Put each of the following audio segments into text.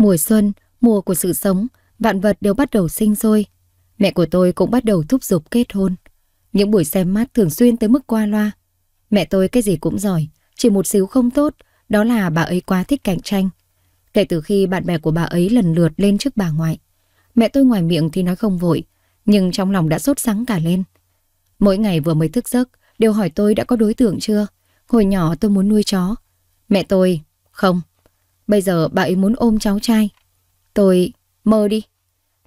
Mùa xuân, mùa của sự sống, vạn vật đều bắt đầu sinh sôi. Mẹ của tôi cũng bắt đầu thúc giục kết hôn. Những buổi xem mắt thường xuyên tới mức qua loa. Mẹ tôi cái gì cũng giỏi, chỉ một xíu không tốt, đó là bà ấy quá thích cạnh tranh. Kể từ khi bạn bè của bà ấy lần lượt lên trước bà ngoại, mẹ tôi ngoài miệng thì nói không vội, nhưng trong lòng đã sốt sắng cả lên. Mỗi ngày vừa mới thức giấc, đều hỏi tôi đã có đối tượng chưa. Hồi nhỏ tôi muốn nuôi chó. Mẹ tôi, không, Bây giờ bà ấy muốn ôm cháu trai. Tôi... mơ đi.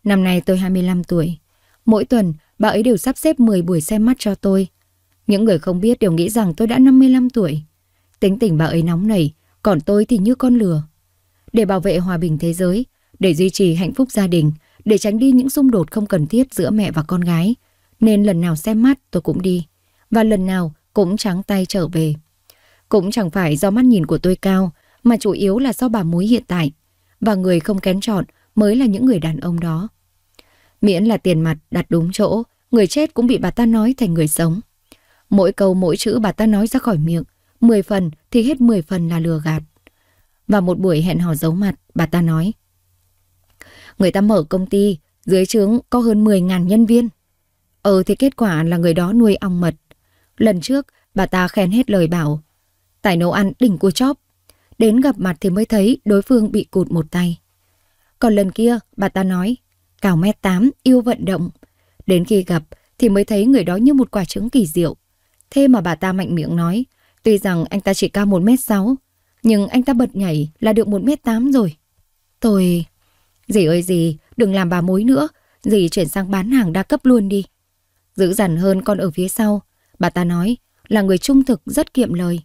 Năm nay tôi 25 tuổi. Mỗi tuần, bà ấy đều sắp xếp 10 buổi xem mắt cho tôi. Những người không biết đều nghĩ rằng tôi đã 55 tuổi. Tính tình bà ấy nóng nảy, còn tôi thì như con lừa. Để bảo vệ hòa bình thế giới, để duy trì hạnh phúc gia đình, để tránh đi những xung đột không cần thiết giữa mẹ và con gái, nên lần nào xem mắt tôi cũng đi, và lần nào cũng trắng tay trở về. Cũng chẳng phải do mắt nhìn của tôi cao mà chủ yếu là do bà mối hiện tại. Và người không kén chọn mới là những người đàn ông đó. Miễn là tiền mặt đặt đúng chỗ, người chết cũng bị bà ta nói thành người sống. Mỗi câu mỗi chữ bà ta nói ra khỏi miệng, 10 phần thì hết 10 phần là lừa gạt. Và một buổi hẹn hò giấu mặt, bà ta nói. Người ta mở công ty, dưới trướng có hơn 10.000 nhân viên. Ừ thì kết quả là người đó nuôi ong mật. Lần trước, bà ta khen hết lời bảo. Tài nấu ăn đỉnh của chóp, Đến gặp mặt thì mới thấy đối phương bị cụt một tay. Còn lần kia, bà ta nói, cao mét tám yêu vận động. Đến khi gặp thì mới thấy người đó như một quả trứng kỳ diệu. Thế mà bà ta mạnh miệng nói, tuy rằng anh ta chỉ cao 1m6, nhưng anh ta bật nhảy là được 1m8 rồi. Tôi... Dì ơi dì, đừng làm bà mối nữa, dì chuyển sang bán hàng đa cấp luôn đi. Dữ dằn hơn con ở phía sau, bà ta nói, là người trung thực rất kiệm lời.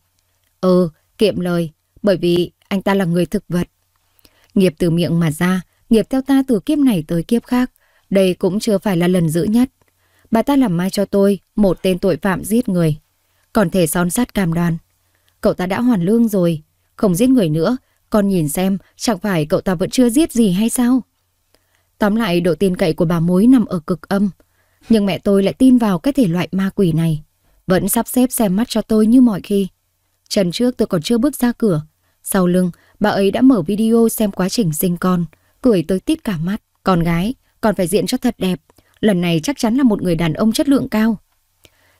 Ừ, kiệm lời, bởi vì anh ta là người thực vật. Nghiệp từ miệng mà ra, nghiệp theo ta từ kiếp này tới kiếp khác, đây cũng chưa phải là lần dữ nhất. Bà ta làm mai cho tôi, một tên tội phạm giết người, còn thể son sát cam đoan. Cậu ta đã hoàn lương rồi, không giết người nữa, con nhìn xem chẳng phải cậu ta vẫn chưa giết gì hay sao? Tóm lại độ tin cậy của bà mối nằm ở cực âm, nhưng mẹ tôi lại tin vào cái thể loại ma quỷ này, vẫn sắp xếp xem mắt cho tôi như mọi khi. Trần trước tôi còn chưa bước ra cửa, sau lưng, bà ấy đã mở video xem quá trình sinh con, cười tới tít cả mắt. Con gái, còn phải diện cho thật đẹp. Lần này chắc chắn là một người đàn ông chất lượng cao.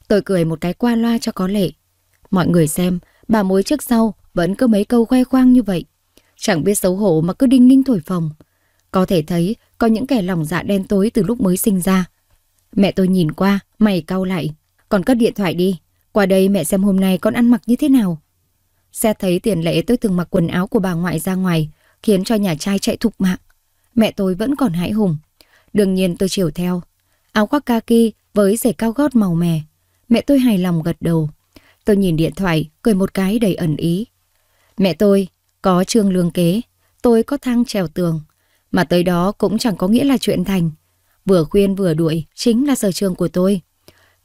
Tôi cười một cái qua loa cho có lệ. Mọi người xem, bà mối trước sau vẫn cứ mấy câu khoe khoang như vậy. Chẳng biết xấu hổ mà cứ đinh ninh thổi phồng. Có thể thấy có những kẻ lòng dạ đen tối từ lúc mới sinh ra. Mẹ tôi nhìn qua, mày cau lại. Còn cất điện thoại đi. Qua đây mẹ xem hôm nay con ăn mặc như thế nào. Xét thấy tiền lễ tôi thường mặc quần áo của bà ngoại ra ngoài, khiến cho nhà trai chạy thục mạng. Mẹ tôi vẫn còn hãi hùng. Đương nhiên tôi chiều theo. Áo khoác kaki với giày cao gót màu mè. Mẹ tôi hài lòng gật đầu. Tôi nhìn điện thoại, cười một cái đầy ẩn ý. Mẹ tôi có trương lương kế, tôi có thang trèo tường. Mà tới đó cũng chẳng có nghĩa là chuyện thành. Vừa khuyên vừa đuổi chính là sở trường của tôi.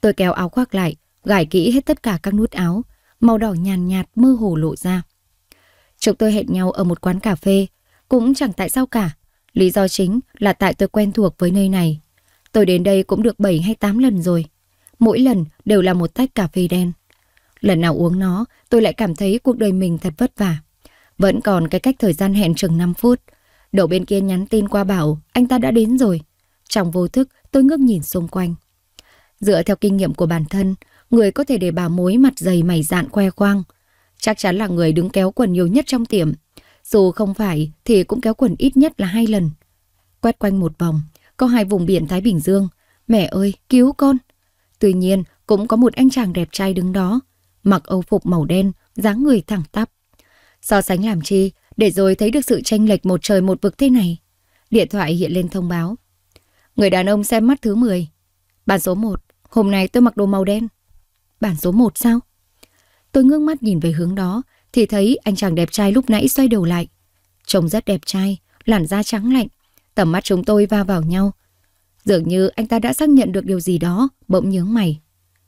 Tôi kéo áo khoác lại, gải kỹ hết tất cả các nút áo, màu đỏ nhàn nhạt, mơ hồ lộ ra. Chúng tôi hẹn nhau ở một quán cà phê, cũng chẳng tại sao cả. Lý do chính là tại tôi quen thuộc với nơi này. Tôi đến đây cũng được 7 hay 8 lần rồi. Mỗi lần đều là một tách cà phê đen. Lần nào uống nó, tôi lại cảm thấy cuộc đời mình thật vất vả. Vẫn còn cái cách thời gian hẹn chừng 5 phút. Đầu bên kia nhắn tin qua bảo anh ta đã đến rồi. Trong vô thức, tôi ngước nhìn xung quanh. Dựa theo kinh nghiệm của bản thân, người có thể để bà mối mặt dày mày dạn khoe khoang. Chắc chắn là người đứng kéo quần nhiều nhất trong tiệm. Dù không phải thì cũng kéo quần ít nhất là hai lần. Quét quanh một vòng, có hai vùng biển Thái Bình Dương. Mẹ ơi, cứu con! Tuy nhiên, cũng có một anh chàng đẹp trai đứng đó, mặc âu phục màu đen, dáng người thẳng tắp. So sánh làm chi, để rồi thấy được sự tranh lệch một trời một vực thế này. Điện thoại hiện lên thông báo. Người đàn ông xem mắt thứ 10. Bàn số 1, hôm nay tôi mặc đồ màu đen bản số 1 sao? Tôi ngước mắt nhìn về hướng đó, thì thấy anh chàng đẹp trai lúc nãy xoay đầu lại. Trông rất đẹp trai, làn da trắng lạnh, tầm mắt chúng tôi va vào nhau. Dường như anh ta đã xác nhận được điều gì đó, bỗng nhướng mày.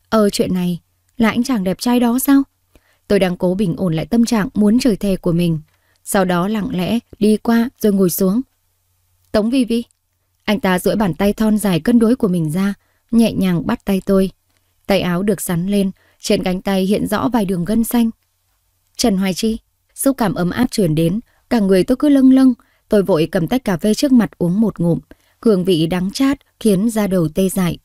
Ờ chuyện này, là anh chàng đẹp trai đó sao? Tôi đang cố bình ổn lại tâm trạng muốn trời thề của mình. Sau đó lặng lẽ đi qua rồi ngồi xuống. Tống Vi Vi. Anh ta duỗi bàn tay thon dài cân đối của mình ra, nhẹ nhàng bắt tay tôi. Tay áo được sắn lên, trên cánh tay hiện rõ vài đường gân xanh. Trần Hoài Chi, xúc cảm ấm áp truyền đến, cả người tôi cứ lâng lâng, tôi vội cầm tách cà phê trước mặt uống một ngụm, hương vị đắng chát khiến da đầu tê dại.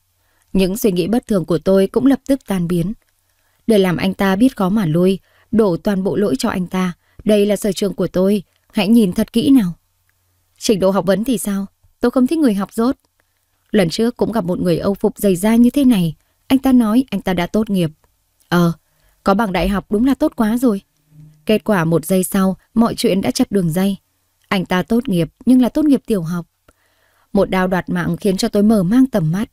Những suy nghĩ bất thường của tôi cũng lập tức tan biến. Để làm anh ta biết khó mà lui, đổ toàn bộ lỗi cho anh ta, đây là sở trường của tôi, hãy nhìn thật kỹ nào. Trình độ học vấn thì sao? Tôi không thích người học rốt. Lần trước cũng gặp một người Âu phục dày da như thế này, anh ta nói anh ta đã tốt nghiệp. Ờ, có bằng đại học đúng là tốt quá rồi. Kết quả một giây sau, mọi chuyện đã chặt đường dây. Anh ta tốt nghiệp nhưng là tốt nghiệp tiểu học. Một đao đoạt mạng khiến cho tôi mở mang tầm mắt.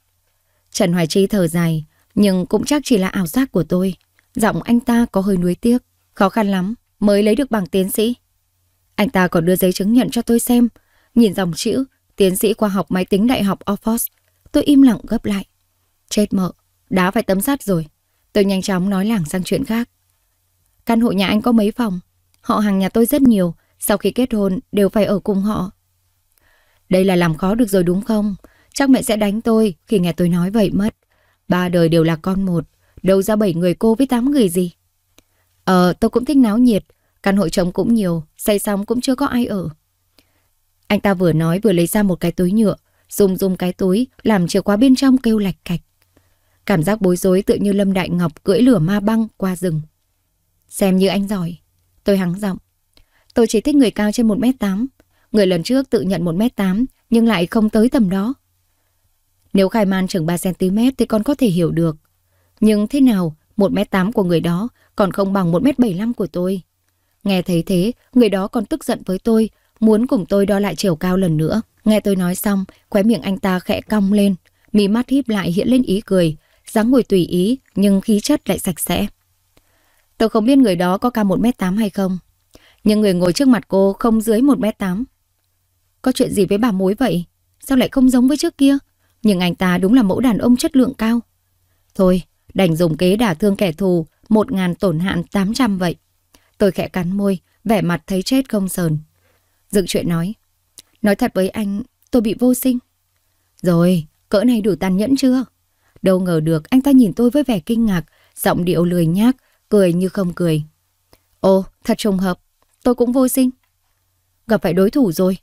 Trần Hoài Chi thở dài, nhưng cũng chắc chỉ là ảo giác của tôi. Giọng anh ta có hơi nuối tiếc, khó khăn lắm mới lấy được bằng tiến sĩ. Anh ta còn đưa giấy chứng nhận cho tôi xem, nhìn dòng chữ tiến sĩ khoa học máy tính đại học Oxford. Tôi im lặng gấp lại. Chết mợ, đã phải tấm sắt rồi. Tôi nhanh chóng nói lảng sang chuyện khác. Căn hộ nhà anh có mấy phòng? Họ hàng nhà tôi rất nhiều, sau khi kết hôn đều phải ở cùng họ. Đây là làm khó được rồi đúng không? Chắc mẹ sẽ đánh tôi khi nghe tôi nói vậy mất. Ba đời đều là con một, đâu ra bảy người cô với tám người gì. Ờ, tôi cũng thích náo nhiệt, căn hộ chồng cũng nhiều, xây xong cũng chưa có ai ở. Anh ta vừa nói vừa lấy ra một cái túi nhựa, dùng dùng cái túi làm chìa khóa bên trong kêu lạch cạch. Cảm giác bối rối tựa như Lâm Đại Ngọc cưỡi lửa ma băng qua rừng. Xem như anh giỏi. Tôi hắng giọng. Tôi chỉ thích người cao trên 1m8. Người lần trước tự nhận 1m8 nhưng lại không tới tầm đó. Nếu khai man chừng 3cm thì còn có thể hiểu được. Nhưng thế nào 1m8 của người đó còn không bằng 1m75 của tôi. Nghe thấy thế, người đó còn tức giận với tôi, muốn cùng tôi đo lại chiều cao lần nữa. Nghe tôi nói xong, khóe miệng anh ta khẽ cong lên, mí mắt híp lại hiện lên ý cười, dáng ngồi tùy ý nhưng khí chất lại sạch sẽ. Tôi không biết người đó có cao 1m8 hay không, nhưng người ngồi trước mặt cô không dưới 1m8. Có chuyện gì với bà mối vậy? Sao lại không giống với trước kia? Nhưng anh ta đúng là mẫu đàn ông chất lượng cao. Thôi, đành dùng kế đả thương kẻ thù, 1.000 tổn hạn 800 vậy. Tôi khẽ cắn môi, vẻ mặt thấy chết không sờn. Dựng chuyện nói. Nói thật với anh, tôi bị vô sinh. Rồi, cỡ này đủ tàn nhẫn chưa? Đâu ngờ được anh ta nhìn tôi với vẻ kinh ngạc, giọng điệu lười nhác, cười như không cười. Ồ, thật trùng hợp, tôi cũng vô sinh. Gặp phải đối thủ rồi.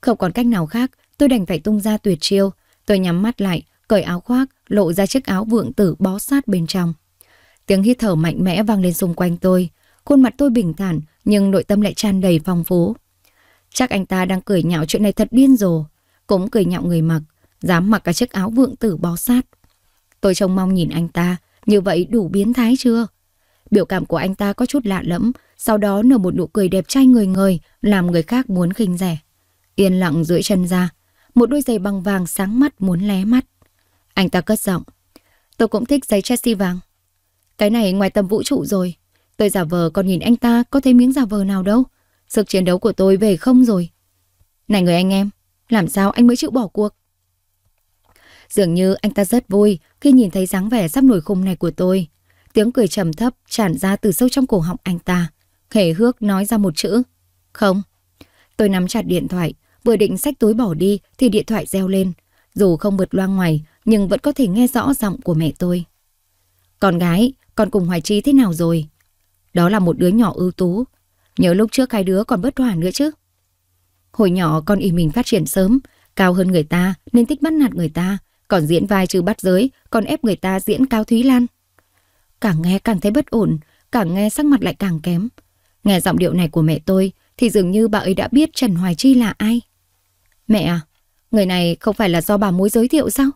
Không còn cách nào khác, tôi đành phải tung ra tuyệt chiêu. Tôi nhắm mắt lại, cởi áo khoác, lộ ra chiếc áo vượng tử bó sát bên trong. Tiếng hít thở mạnh mẽ vang lên xung quanh tôi. Khuôn mặt tôi bình thản, nhưng nội tâm lại tràn đầy phong phú. Chắc anh ta đang cười nhạo chuyện này thật điên rồ. Cũng cười nhạo người mặc, dám mặc cả chiếc áo vượng tử bó sát. Tôi trông mong nhìn anh ta, như vậy đủ biến thái chưa? Biểu cảm của anh ta có chút lạ lẫm, sau đó nở một nụ cười đẹp trai người người, làm người khác muốn khinh rẻ. Yên lặng duỗi chân ra, một đôi giày bằng vàng sáng mắt muốn lé mắt. Anh ta cất giọng. Tôi cũng thích giày Chelsea vàng. Cái này ngoài tầm vũ trụ rồi. Tôi giả vờ còn nhìn anh ta có thấy miếng giả vờ nào đâu. Sức chiến đấu của tôi về không rồi. Này người anh em, làm sao anh mới chịu bỏ cuộc? Dường như anh ta rất vui khi nhìn thấy dáng vẻ sắp nổi khung này của tôi. Tiếng cười trầm thấp tràn ra từ sâu trong cổ họng anh ta. Khể hước nói ra một chữ. Không. Tôi nắm chặt điện thoại, vừa định xách túi bỏ đi thì điện thoại reo lên. Dù không bật loa ngoài, nhưng vẫn có thể nghe rõ giọng của mẹ tôi. Con gái, con cùng Hoài Trí thế nào rồi? Đó là một đứa nhỏ ưu tú. Nhớ lúc trước hai đứa còn bất hòa nữa chứ. Hồi nhỏ con ý mình phát triển sớm, cao hơn người ta nên thích bắt nạt người ta còn diễn vai trừ bắt giới, còn ép người ta diễn Cao Thúy Lan. Càng nghe càng thấy bất ổn, càng nghe sắc mặt lại càng kém. Nghe giọng điệu này của mẹ tôi thì dường như bà ấy đã biết Trần Hoài Chi là ai. Mẹ à, người này không phải là do bà mối giới thiệu sao?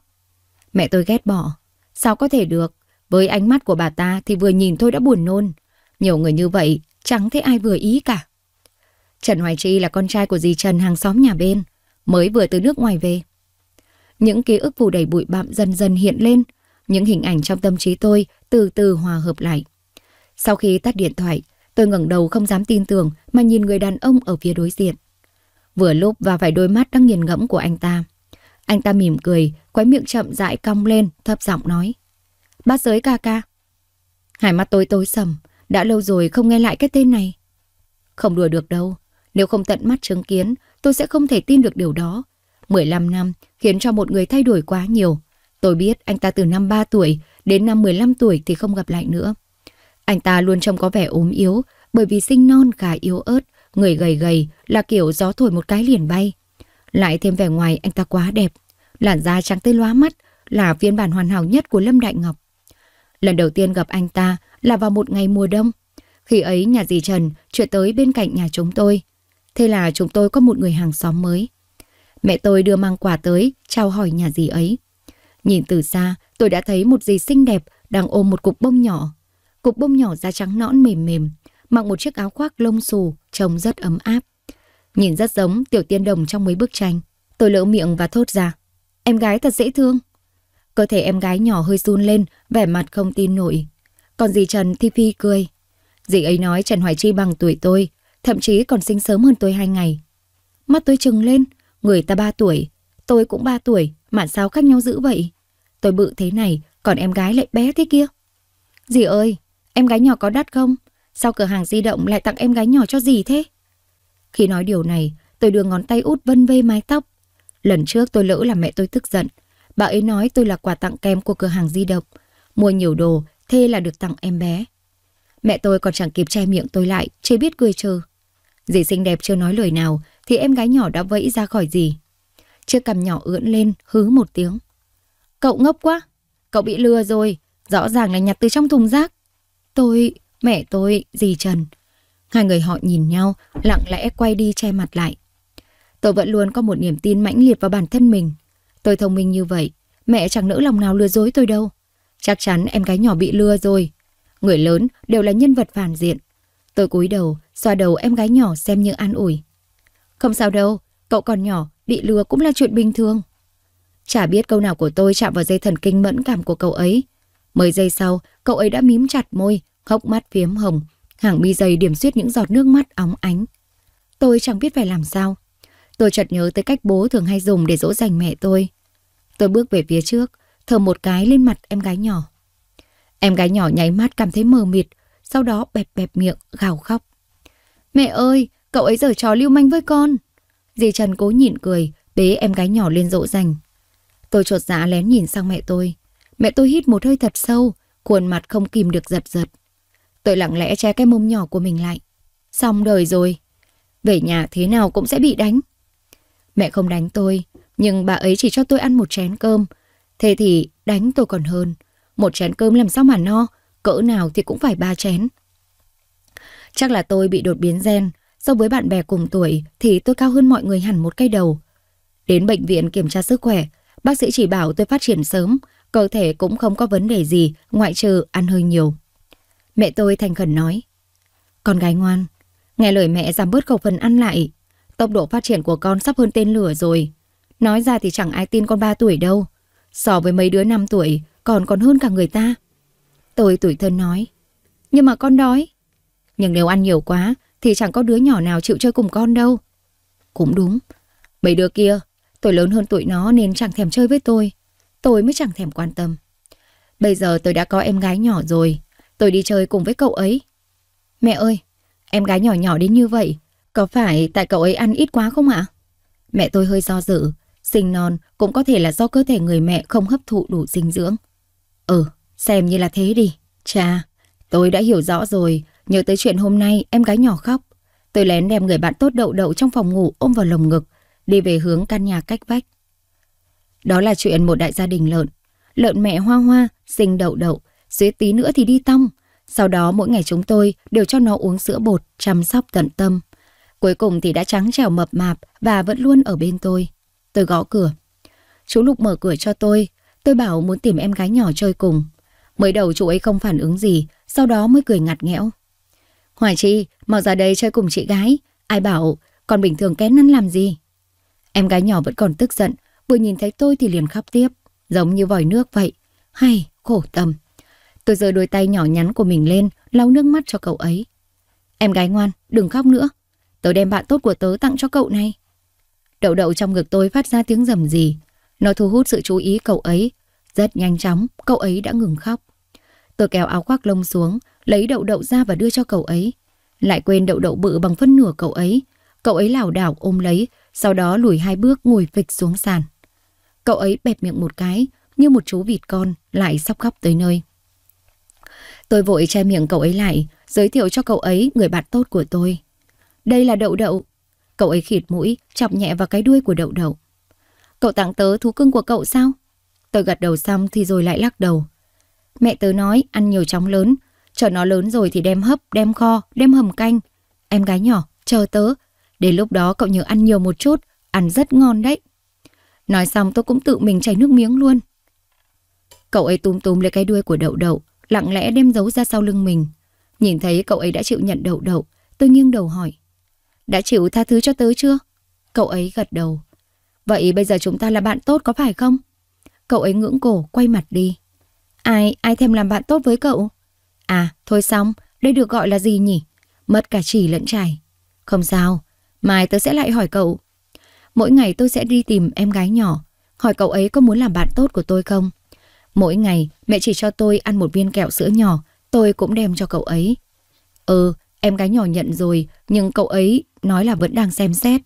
Mẹ tôi ghét bỏ. Sao có thể được? Với ánh mắt của bà ta thì vừa nhìn thôi đã buồn nôn. Nhiều người như vậy chẳng thấy ai vừa ý cả. Trần Hoài Chi là con trai của dì Trần hàng xóm nhà bên, mới vừa từ nước ngoài về. Những ký ức phủ đầy bụi bặm dần dần hiện lên, những hình ảnh trong tâm trí tôi từ từ hòa hợp lại. Sau khi tắt điện thoại, tôi ngẩng đầu không dám tin tưởng mà nhìn người đàn ông ở phía đối diện. Vừa lúc và vài đôi mắt đang nghiền ngẫm của anh ta. Anh ta mỉm cười, quái miệng chậm rãi cong lên, thấp giọng nói. Bác giới ca ca. Hai mắt tôi tối sầm, đã lâu rồi không nghe lại cái tên này. Không đùa được đâu, nếu không tận mắt chứng kiến, tôi sẽ không thể tin được điều đó. 15 năm, khiến cho một người thay đổi quá nhiều. Tôi biết anh ta từ năm 3 tuổi đến năm 15 tuổi thì không gặp lại nữa. Anh ta luôn trông có vẻ ốm yếu bởi vì sinh non khá yếu ớt, người gầy gầy là kiểu gió thổi một cái liền bay. Lại thêm vẻ ngoài anh ta quá đẹp, làn da trắng tươi lóa mắt là phiên bản hoàn hảo nhất của Lâm Đại Ngọc. Lần đầu tiên gặp anh ta là vào một ngày mùa đông. Khi ấy nhà dì Trần chuyển tới bên cạnh nhà chúng tôi. Thế là chúng tôi có một người hàng xóm mới. Mẹ tôi đưa mang quà tới, trao hỏi nhà dì ấy. Nhìn từ xa, tôi đã thấy một dì xinh đẹp đang ôm một cục bông nhỏ. Cục bông nhỏ da trắng nõn mềm mềm, mặc một chiếc áo khoác lông xù, trông rất ấm áp. Nhìn rất giống tiểu tiên đồng trong mấy bức tranh. Tôi lỡ miệng và thốt ra. Em gái thật dễ thương. Cơ thể em gái nhỏ hơi run lên, vẻ mặt không tin nổi. Còn dì Trần thì phi cười. Dì ấy nói Trần Hoài Chi bằng tuổi tôi, thậm chí còn sinh sớm hơn tôi hai ngày. Mắt tôi trừng lên, Người ta ba tuổi, tôi cũng ba tuổi, mà sao khác nhau dữ vậy? Tôi bự thế này, còn em gái lại bé thế kia. Dì ơi, em gái nhỏ có đắt không? Sao cửa hàng di động lại tặng em gái nhỏ cho gì thế? Khi nói điều này, tôi đưa ngón tay út vân vê mái tóc. Lần trước tôi lỡ là mẹ tôi tức giận. Bà ấy nói tôi là quà tặng kèm của cửa hàng di động. Mua nhiều đồ, thế là được tặng em bé. Mẹ tôi còn chẳng kịp che miệng tôi lại, chưa biết cười trừ. Dì xinh đẹp chưa nói lời nào, thì em gái nhỏ đã vẫy ra khỏi gì. Chiếc cằm nhỏ ưỡn lên, hứ một tiếng. Cậu ngốc quá, cậu bị lừa rồi, rõ ràng là nhặt từ trong thùng rác. Tôi, mẹ tôi, dì Trần. Hai người họ nhìn nhau, lặng lẽ quay đi che mặt lại. Tôi vẫn luôn có một niềm tin mãnh liệt vào bản thân mình. Tôi thông minh như vậy, mẹ chẳng nỡ lòng nào lừa dối tôi đâu. Chắc chắn em gái nhỏ bị lừa rồi. Người lớn đều là nhân vật phản diện. Tôi cúi đầu, xoa đầu em gái nhỏ xem như an ủi. Không sao đâu, cậu còn nhỏ, bị lừa cũng là chuyện bình thường. Chả biết câu nào của tôi chạm vào dây thần kinh mẫn cảm của cậu ấy. Mấy giây sau, cậu ấy đã mím chặt môi, hốc mắt phiếm hồng, hàng mi dày điểm xuyết những giọt nước mắt óng ánh. Tôi chẳng biết phải làm sao. Tôi chợt nhớ tới cách bố thường hay dùng để dỗ dành mẹ tôi. Tôi bước về phía trước, thở một cái lên mặt em gái nhỏ. Em gái nhỏ nháy mắt cảm thấy mờ mịt, sau đó bẹp bẹp miệng, gào khóc. Mẹ ơi, Cậu ấy giở trò lưu manh với con. Dì Trần cố nhịn cười, bế em gái nhỏ lên dỗ dành. Tôi trột dạ lén nhìn sang mẹ tôi. Mẹ tôi hít một hơi thật sâu, khuôn mặt không kìm được giật giật. Tôi lặng lẽ che cái mông nhỏ của mình lại. Xong đời rồi. Về nhà thế nào cũng sẽ bị đánh. Mẹ không đánh tôi, nhưng bà ấy chỉ cho tôi ăn một chén cơm. Thế thì đánh tôi còn hơn. Một chén cơm làm sao mà no, cỡ nào thì cũng phải ba chén. Chắc là tôi bị đột biến gen, So với bạn bè cùng tuổi thì tôi cao hơn mọi người hẳn một cây đầu. Đến bệnh viện kiểm tra sức khỏe, bác sĩ chỉ bảo tôi phát triển sớm, cơ thể cũng không có vấn đề gì ngoại trừ ăn hơi nhiều. Mẹ tôi thành khẩn nói, con gái ngoan, nghe lời mẹ giảm bớt khẩu phần ăn lại, tốc độ phát triển của con sắp hơn tên lửa rồi. Nói ra thì chẳng ai tin con 3 tuổi đâu, so với mấy đứa 5 tuổi còn còn hơn cả người ta. Tôi tuổi thân nói, nhưng mà con đói. Nhưng nếu ăn nhiều quá thì chẳng có đứa nhỏ nào chịu chơi cùng con đâu. Cũng đúng. Mấy đứa kia, tôi lớn hơn tụi nó nên chẳng thèm chơi với tôi. Tôi mới chẳng thèm quan tâm. Bây giờ tôi đã có em gái nhỏ rồi. Tôi đi chơi cùng với cậu ấy. Mẹ ơi, em gái nhỏ nhỏ đến như vậy. Có phải tại cậu ấy ăn ít quá không ạ? Mẹ tôi hơi do dự. Sinh non cũng có thể là do cơ thể người mẹ không hấp thụ đủ dinh dưỡng. Ừ, xem như là thế đi. Cha, tôi đã hiểu rõ rồi. Nhớ tới chuyện hôm nay em gái nhỏ khóc Tôi lén đem người bạn tốt đậu đậu trong phòng ngủ ôm vào lồng ngực Đi về hướng căn nhà cách vách Đó là chuyện một đại gia đình lợn Lợn mẹ hoa hoa, sinh đậu đậu Dưới tí nữa thì đi tong Sau đó mỗi ngày chúng tôi đều cho nó uống sữa bột Chăm sóc tận tâm Cuối cùng thì đã trắng trẻo mập mạp Và vẫn luôn ở bên tôi Tôi gõ cửa Chú Lục mở cửa cho tôi Tôi bảo muốn tìm em gái nhỏ chơi cùng Mới đầu chú ấy không phản ứng gì Sau đó mới cười ngặt nghẽo Hoài Chi, mau ra đây chơi cùng chị gái. Ai bảo, còn bình thường kén năn làm gì? Em gái nhỏ vẫn còn tức giận, vừa nhìn thấy tôi thì liền khóc tiếp, giống như vòi nước vậy. Hay, khổ tâm. Tôi giơ đôi tay nhỏ nhắn của mình lên, lau nước mắt cho cậu ấy. Em gái ngoan, đừng khóc nữa. Tớ đem bạn tốt của tớ tặng cho cậu này. Đậu đậu trong ngực tôi phát ra tiếng rầm gì, Nó thu hút sự chú ý cậu ấy. Rất nhanh chóng, cậu ấy đã ngừng khóc. Tôi kéo áo khoác lông xuống, lấy đậu đậu ra và đưa cho cậu ấy. Lại quên đậu đậu bự bằng phân nửa cậu ấy. Cậu ấy lảo đảo ôm lấy, sau đó lùi hai bước ngồi phịch xuống sàn. Cậu ấy bẹp miệng một cái, như một chú vịt con, lại sắp khóc tới nơi. Tôi vội che miệng cậu ấy lại, giới thiệu cho cậu ấy người bạn tốt của tôi. Đây là đậu đậu. Cậu ấy khịt mũi, chọc nhẹ vào cái đuôi của đậu đậu. Cậu tặng tớ thú cưng của cậu sao? Tôi gật đầu xong thì rồi lại lắc đầu. Mẹ tớ nói ăn nhiều chóng lớn, Chờ nó lớn rồi thì đem hấp, đem kho, đem hầm canh. Em gái nhỏ, chờ tớ. Đến lúc đó cậu nhớ ăn nhiều một chút, ăn rất ngon đấy. Nói xong tôi cũng tự mình chảy nước miếng luôn. Cậu ấy túm túm lấy cái đuôi của đậu đậu, lặng lẽ đem giấu ra sau lưng mình. Nhìn thấy cậu ấy đã chịu nhận đậu đậu, tôi nghiêng đầu hỏi. Đã chịu tha thứ cho tớ chưa? Cậu ấy gật đầu. Vậy bây giờ chúng ta là bạn tốt có phải không? Cậu ấy ngưỡng cổ, quay mặt đi. Ai, ai thèm làm bạn tốt với cậu? À, thôi xong, đây được gọi là gì nhỉ? Mất cả chỉ lẫn trải. Không sao, mai tớ sẽ lại hỏi cậu. Mỗi ngày tôi sẽ đi tìm em gái nhỏ, hỏi cậu ấy có muốn làm bạn tốt của tôi không? Mỗi ngày mẹ chỉ cho tôi ăn một viên kẹo sữa nhỏ, tôi cũng đem cho cậu ấy. Ừ, em gái nhỏ nhận rồi, nhưng cậu ấy nói là vẫn đang xem xét.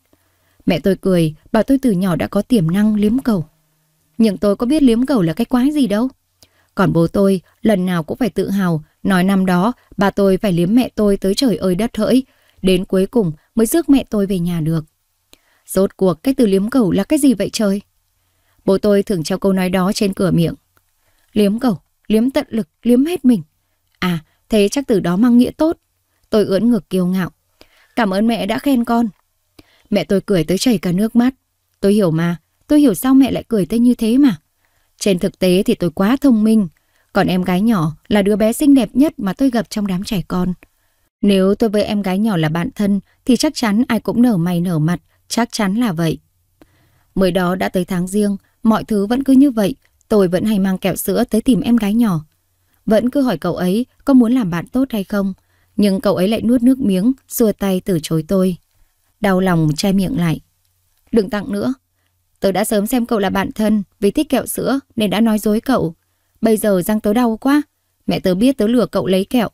Mẹ tôi cười, bảo tôi từ nhỏ đã có tiềm năng liếm cầu. Nhưng tôi có biết liếm cầu là cái quái gì đâu. Còn bố tôi lần nào cũng phải tự hào Nói năm đó, bà tôi phải liếm mẹ tôi tới trời ơi đất hỡi, đến cuối cùng mới rước mẹ tôi về nhà được. Rốt cuộc cái từ liếm cẩu là cái gì vậy trời? Bố tôi thường treo câu nói đó trên cửa miệng. Liếm cẩu, liếm tận lực, liếm hết mình. À, thế chắc từ đó mang nghĩa tốt. Tôi ưỡn ngực kiêu ngạo. Cảm ơn mẹ đã khen con. Mẹ tôi cười tới chảy cả nước mắt. Tôi hiểu mà, tôi hiểu sao mẹ lại cười tới như thế mà. Trên thực tế thì tôi quá thông minh, còn em gái nhỏ là đứa bé xinh đẹp nhất mà tôi gặp trong đám trẻ con. Nếu tôi với em gái nhỏ là bạn thân thì chắc chắn ai cũng nở mày nở mặt, chắc chắn là vậy. Mới đó đã tới tháng riêng, mọi thứ vẫn cứ như vậy, tôi vẫn hay mang kẹo sữa tới tìm em gái nhỏ. Vẫn cứ hỏi cậu ấy có muốn làm bạn tốt hay không, nhưng cậu ấy lại nuốt nước miếng, xua tay từ chối tôi. Đau lòng che miệng lại. Đừng tặng nữa. Tôi đã sớm xem cậu là bạn thân vì thích kẹo sữa nên đã nói dối cậu. Bây giờ răng tớ đau quá. Mẹ tớ biết tớ lừa cậu lấy kẹo.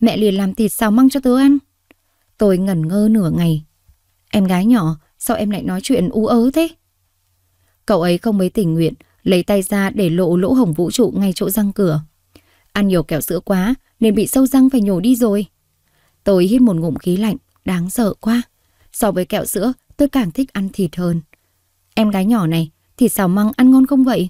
Mẹ liền làm thịt xào măng cho tớ ăn. Tôi ngẩn ngơ nửa ngày. Em gái nhỏ, sao em lại nói chuyện u ớ thế? Cậu ấy không mấy tình nguyện, lấy tay ra để lộ lỗ hồng vũ trụ ngay chỗ răng cửa. Ăn nhiều kẹo sữa quá nên bị sâu răng phải nhổ đi rồi. Tôi hít một ngụm khí lạnh, đáng sợ quá. So với kẹo sữa, tôi càng thích ăn thịt hơn. Em gái nhỏ này, thịt xào măng ăn ngon không vậy?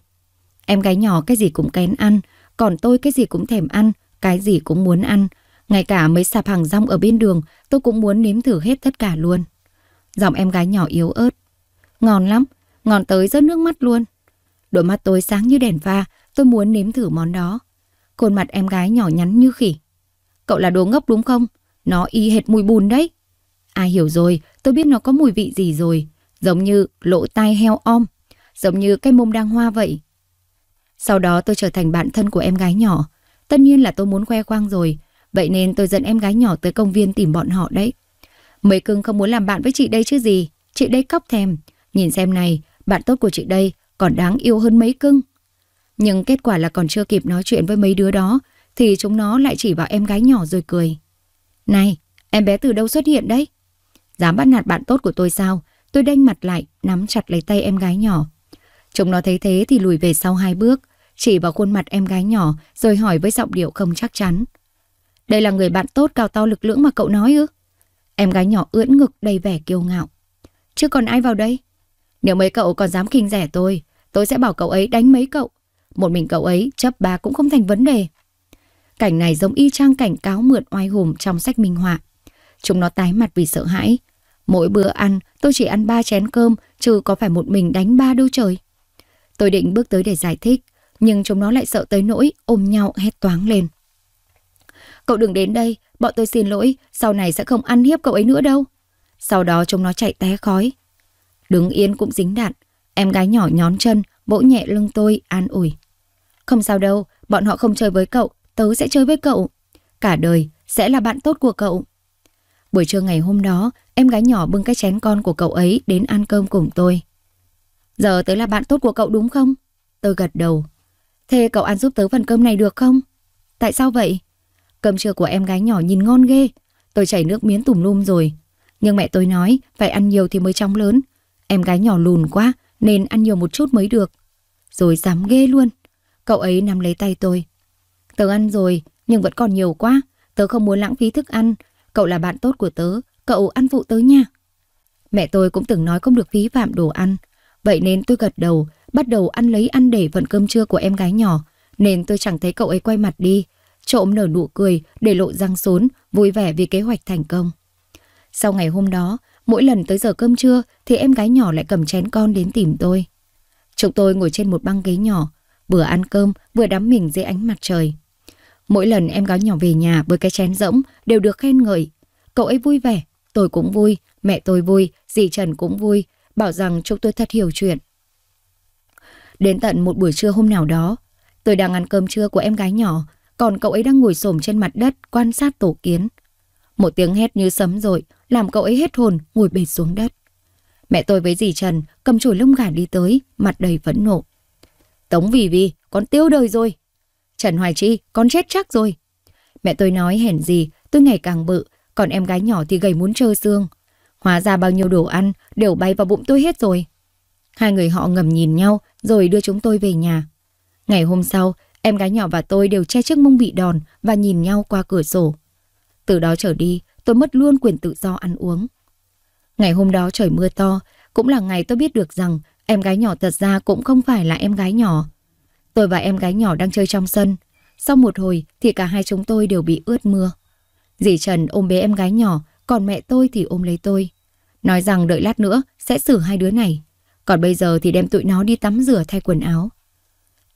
Em gái nhỏ cái gì cũng kén ăn, còn tôi cái gì cũng thèm ăn, cái gì cũng muốn ăn. Ngay cả mấy sạp hàng rong ở bên đường, tôi cũng muốn nếm thử hết tất cả luôn. Giọng em gái nhỏ yếu ớt. Ngon lắm, ngon tới rớt nước mắt luôn. Đôi mắt tôi sáng như đèn pha, tôi muốn nếm thử món đó. Khuôn mặt em gái nhỏ nhắn như khỉ. Cậu là đồ ngốc đúng không? Nó y hệt mùi bùn đấy. Ai hiểu rồi, tôi biết nó có mùi vị gì rồi. Giống như lỗ tai heo om, giống như cái mông đang hoa vậy. Sau đó tôi trở thành bạn thân của em gái nhỏ. Tất nhiên là tôi muốn khoe khoang rồi, vậy nên tôi dẫn em gái nhỏ tới công viên tìm bọn họ đấy. Mấy cưng không muốn làm bạn với chị đây chứ gì, chị đây cóc thèm. Nhìn xem này, bạn tốt của chị đây còn đáng yêu hơn mấy cưng. Nhưng kết quả là còn chưa kịp nói chuyện với mấy đứa đó, thì chúng nó lại chỉ vào em gái nhỏ rồi cười. Này, em bé từ đâu xuất hiện đấy? Dám bắt nạt bạn tốt của tôi sao? Tôi đanh mặt lại, nắm chặt lấy tay em gái nhỏ. Chúng nó thấy thế thì lùi về sau hai bước chỉ vào khuôn mặt em gái nhỏ rồi hỏi với giọng điệu không chắc chắn. Đây là người bạn tốt cao to lực lưỡng mà cậu nói ư? Em gái nhỏ ưỡn ngực đầy vẻ kiêu ngạo. Chứ còn ai vào đây? Nếu mấy cậu còn dám khinh rẻ tôi, tôi sẽ bảo cậu ấy đánh mấy cậu. Một mình cậu ấy chấp ba cũng không thành vấn đề. Cảnh này giống y chang cảnh cáo mượn oai hùng trong sách minh họa. Chúng nó tái mặt vì sợ hãi. Mỗi bữa ăn, tôi chỉ ăn ba chén cơm, chứ có phải một mình đánh ba đâu trời. Tôi định bước tới để giải thích, nhưng chúng nó lại sợ tới nỗi ôm nhau hét toáng lên. Cậu đừng đến đây, bọn tôi xin lỗi, sau này sẽ không ăn hiếp cậu ấy nữa đâu. Sau đó chúng nó chạy té khói. Đứng yên cũng dính đạn, em gái nhỏ nhón chân, vỗ nhẹ lưng tôi, an ủi. Không sao đâu, bọn họ không chơi với cậu, tớ sẽ chơi với cậu. Cả đời sẽ là bạn tốt của cậu. Buổi trưa ngày hôm đó, em gái nhỏ bưng cái chén con của cậu ấy đến ăn cơm cùng tôi. Giờ tớ là bạn tốt của cậu đúng không? Tôi gật đầu, Thế cậu ăn giúp tớ phần cơm này được không? Tại sao vậy? Cơm trưa của em gái nhỏ nhìn ngon ghê. Tôi chảy nước miến tùm lum rồi. Nhưng mẹ tôi nói phải ăn nhiều thì mới trông lớn. Em gái nhỏ lùn quá nên ăn nhiều một chút mới được. Rồi dám ghê luôn. Cậu ấy nắm lấy tay tôi. Tớ ăn rồi nhưng vẫn còn nhiều quá. Tớ không muốn lãng phí thức ăn. Cậu là bạn tốt của tớ. Cậu ăn phụ tớ nha. Mẹ tôi cũng từng nói không được phí phạm đồ ăn. Vậy nên tôi gật đầu bắt đầu ăn lấy ăn để vận cơm trưa của em gái nhỏ, nên tôi chẳng thấy cậu ấy quay mặt đi, trộm nở nụ cười để lộ răng sốn, vui vẻ vì kế hoạch thành công. Sau ngày hôm đó, mỗi lần tới giờ cơm trưa thì em gái nhỏ lại cầm chén con đến tìm tôi. Chúng tôi ngồi trên một băng ghế nhỏ, vừa ăn cơm vừa đắm mình dưới ánh mặt trời. Mỗi lần em gái nhỏ về nhà với cái chén rỗng đều được khen ngợi. Cậu ấy vui vẻ, tôi cũng vui, mẹ tôi vui, dì Trần cũng vui, bảo rằng chúng tôi thật hiểu chuyện. Đến tận một buổi trưa hôm nào đó, tôi đang ăn cơm trưa của em gái nhỏ, còn cậu ấy đang ngồi xổm trên mặt đất quan sát tổ kiến. Một tiếng hét như sấm rồi, làm cậu ấy hết hồn, ngồi bệt xuống đất. Mẹ tôi với dì Trần cầm chổi lông gà đi tới, mặt đầy phẫn nộ. Tống Vì Vì, con tiêu đời rồi. Trần Hoài Chi, con chết chắc rồi. Mẹ tôi nói hèn gì, tôi ngày càng bự, còn em gái nhỏ thì gầy muốn trơ xương. Hóa ra bao nhiêu đồ ăn đều bay vào bụng tôi hết rồi. Hai người họ ngầm nhìn nhau rồi đưa chúng tôi về nhà. Ngày hôm sau, em gái nhỏ và tôi đều che chiếc mông bị đòn và nhìn nhau qua cửa sổ. Từ đó trở đi, tôi mất luôn quyền tự do ăn uống. Ngày hôm đó trời mưa to, cũng là ngày tôi biết được rằng em gái nhỏ thật ra cũng không phải là em gái nhỏ. Tôi và em gái nhỏ đang chơi trong sân. Sau một hồi thì cả hai chúng tôi đều bị ướt mưa. Dì Trần ôm bé em gái nhỏ, còn mẹ tôi thì ôm lấy tôi. Nói rằng đợi lát nữa sẽ xử hai đứa này. Còn bây giờ thì đem tụi nó đi tắm rửa thay quần áo.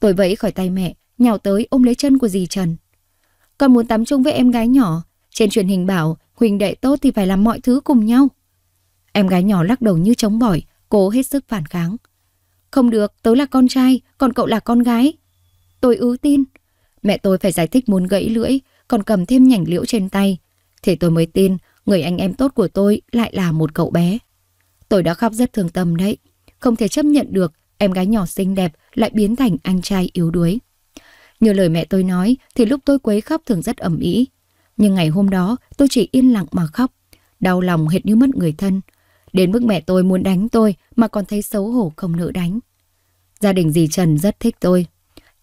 Tôi vẫy khỏi tay mẹ, nhào tới ôm lấy chân của dì Trần. Con muốn tắm chung với em gái nhỏ. Trên truyền hình bảo huynh đệ tốt thì phải làm mọi thứ cùng nhau. Em gái nhỏ lắc đầu như chống bỏi, cố hết sức phản kháng. Không được, tớ là con trai, còn cậu là con gái. Tôi ứ tin. Mẹ tôi phải giải thích muốn gãy lưỡi, còn cầm thêm nhảnh liễu trên tay. thì tôi mới tin, người anh em tốt của tôi lại là một cậu bé. Tôi đã khóc rất thương tâm đấy không thể chấp nhận được em gái nhỏ xinh đẹp lại biến thành anh trai yếu đuối. Như lời mẹ tôi nói thì lúc tôi quấy khóc thường rất ẩm ý. Nhưng ngày hôm đó tôi chỉ yên lặng mà khóc, đau lòng hệt như mất người thân. Đến mức mẹ tôi muốn đánh tôi mà còn thấy xấu hổ không nỡ đánh. Gia đình dì Trần rất thích tôi.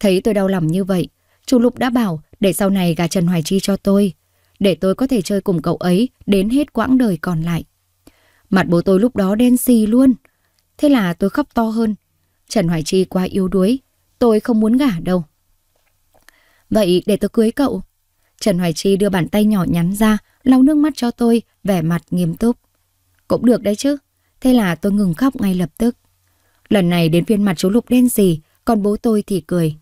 Thấy tôi đau lòng như vậy, chú Lục đã bảo để sau này gà Trần Hoài Chi cho tôi, để tôi có thể chơi cùng cậu ấy đến hết quãng đời còn lại. Mặt bố tôi lúc đó đen xì luôn, Thế là tôi khóc to hơn. Trần Hoài Chi quá yếu đuối, tôi không muốn gả đâu. Vậy để tôi cưới cậu. Trần Hoài Chi đưa bàn tay nhỏ nhắn ra, lau nước mắt cho tôi, vẻ mặt nghiêm túc. Cũng được đấy chứ. Thế là tôi ngừng khóc ngay lập tức. Lần này đến phiên mặt chú Lục đen gì, còn bố tôi thì cười.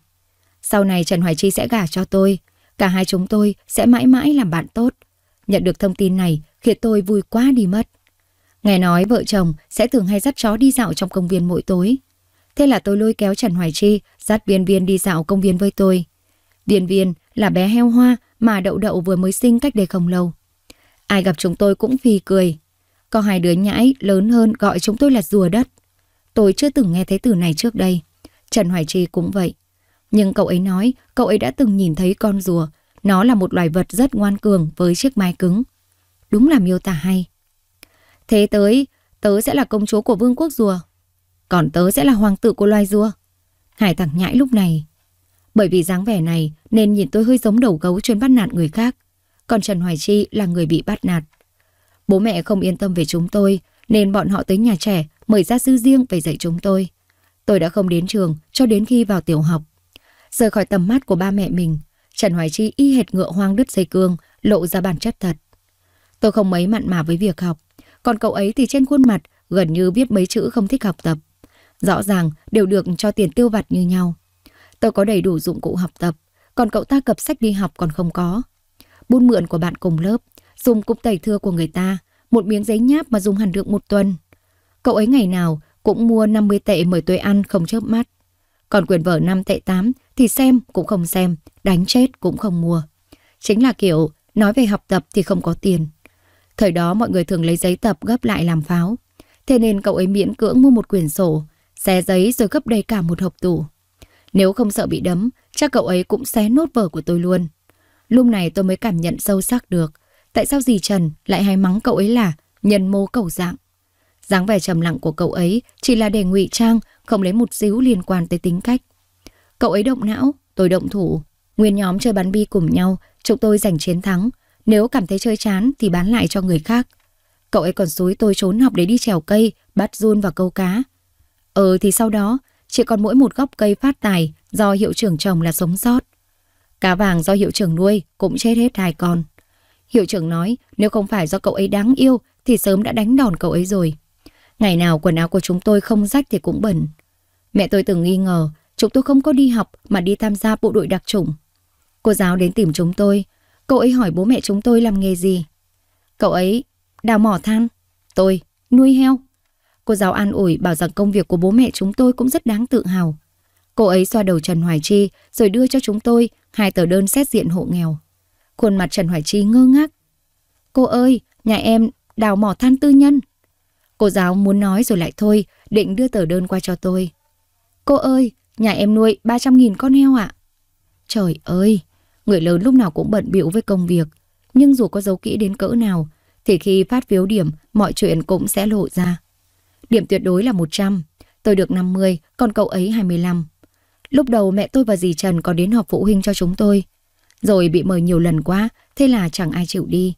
Sau này Trần Hoài Chi sẽ gả cho tôi. Cả hai chúng tôi sẽ mãi mãi làm bạn tốt. Nhận được thông tin này khiến tôi vui quá đi mất. Nghe nói vợ chồng sẽ thường hay dắt chó đi dạo trong công viên mỗi tối. Thế là tôi lôi kéo Trần Hoài Chi, dắt Viên Viên đi dạo công viên với tôi. Viên Viên là bé heo hoa mà đậu đậu vừa mới sinh cách đây không lâu. Ai gặp chúng tôi cũng phì cười. Có hai đứa nhãi lớn hơn gọi chúng tôi là rùa đất. Tôi chưa từng nghe thấy từ này trước đây. Trần Hoài Chi cũng vậy. Nhưng cậu ấy nói cậu ấy đã từng nhìn thấy con rùa. Nó là một loài vật rất ngoan cường với chiếc mai cứng. Đúng là miêu tả hay. Thế tới, tớ sẽ là công chúa của vương quốc rùa. Còn tớ sẽ là hoàng tử của loài rùa. Hải thằng nhãi lúc này. Bởi vì dáng vẻ này nên nhìn tôi hơi giống đầu gấu chuyên bắt nạt người khác. Còn Trần Hoài Chi là người bị bắt nạt. Bố mẹ không yên tâm về chúng tôi nên bọn họ tới nhà trẻ mời gia sư riêng về dạy chúng tôi. Tôi đã không đến trường cho đến khi vào tiểu học. Rời khỏi tầm mắt của ba mẹ mình, Trần Hoài Chi y hệt ngựa hoang đứt dây cương, lộ ra bản chất thật. Tôi không mấy mặn mà với việc học, còn cậu ấy thì trên khuôn mặt gần như viết mấy chữ không thích học tập. Rõ ràng đều được cho tiền tiêu vặt như nhau. Tôi có đầy đủ dụng cụ học tập, còn cậu ta cặp sách đi học còn không có. Bút mượn của bạn cùng lớp, dùng cục tẩy thưa của người ta, một miếng giấy nháp mà dùng hẳn được một tuần. Cậu ấy ngày nào cũng mua 50 tệ mời tôi ăn không chớp mắt. Còn quyền vở 5 tệ 8 thì xem cũng không xem, đánh chết cũng không mua. Chính là kiểu nói về học tập thì không có tiền. Thời đó mọi người thường lấy giấy tập gấp lại làm pháo. Thế nên cậu ấy miễn cưỡng mua một quyển sổ, xé giấy rồi gấp đầy cả một hộp tủ. Nếu không sợ bị đấm, chắc cậu ấy cũng xé nốt vở của tôi luôn. Lúc này tôi mới cảm nhận sâu sắc được tại sao dì Trần lại hay mắng cậu ấy là nhân mô cầu dạng. dáng vẻ trầm lặng của cậu ấy chỉ là để ngụy trang, không lấy một xíu liên quan tới tính cách. Cậu ấy động não, tôi động thủ. Nguyên nhóm chơi bắn bi cùng nhau, chúng tôi giành chiến thắng. Nếu cảm thấy chơi chán thì bán lại cho người khác. Cậu ấy còn xúi tôi trốn học để đi trèo cây, bắt run và câu cá. Ờ thì sau đó, chỉ còn mỗi một góc cây phát tài do hiệu trưởng trồng là sống sót. Cá vàng do hiệu trưởng nuôi cũng chết hết hai con. Hiệu trưởng nói nếu không phải do cậu ấy đáng yêu thì sớm đã đánh đòn cậu ấy rồi. Ngày nào quần áo của chúng tôi không rách thì cũng bẩn. Mẹ tôi từng nghi ngờ chúng tôi không có đi học mà đi tham gia bộ đội đặc chủng. Cô giáo đến tìm chúng tôi, Cậu ấy hỏi bố mẹ chúng tôi làm nghề gì. Cậu ấy đào mỏ than, tôi nuôi heo. Cô giáo an ủi bảo rằng công việc của bố mẹ chúng tôi cũng rất đáng tự hào. Cô ấy xoa đầu Trần Hoài Chi rồi đưa cho chúng tôi hai tờ đơn xét diện hộ nghèo. Khuôn mặt Trần Hoài Chi ngơ ngác. Cô ơi, nhà em đào mỏ than tư nhân. Cô giáo muốn nói rồi lại thôi, định đưa tờ đơn qua cho tôi. Cô ơi, nhà em nuôi 300.000 con heo ạ. À? Trời ơi, Người lớn lúc nào cũng bận bịu với công việc, nhưng dù có giấu kỹ đến cỡ nào, thì khi phát phiếu điểm, mọi chuyện cũng sẽ lộ ra. Điểm tuyệt đối là 100, tôi được 50, còn cậu ấy 25. Lúc đầu mẹ tôi và dì Trần có đến họp phụ huynh cho chúng tôi, rồi bị mời nhiều lần quá, thế là chẳng ai chịu đi.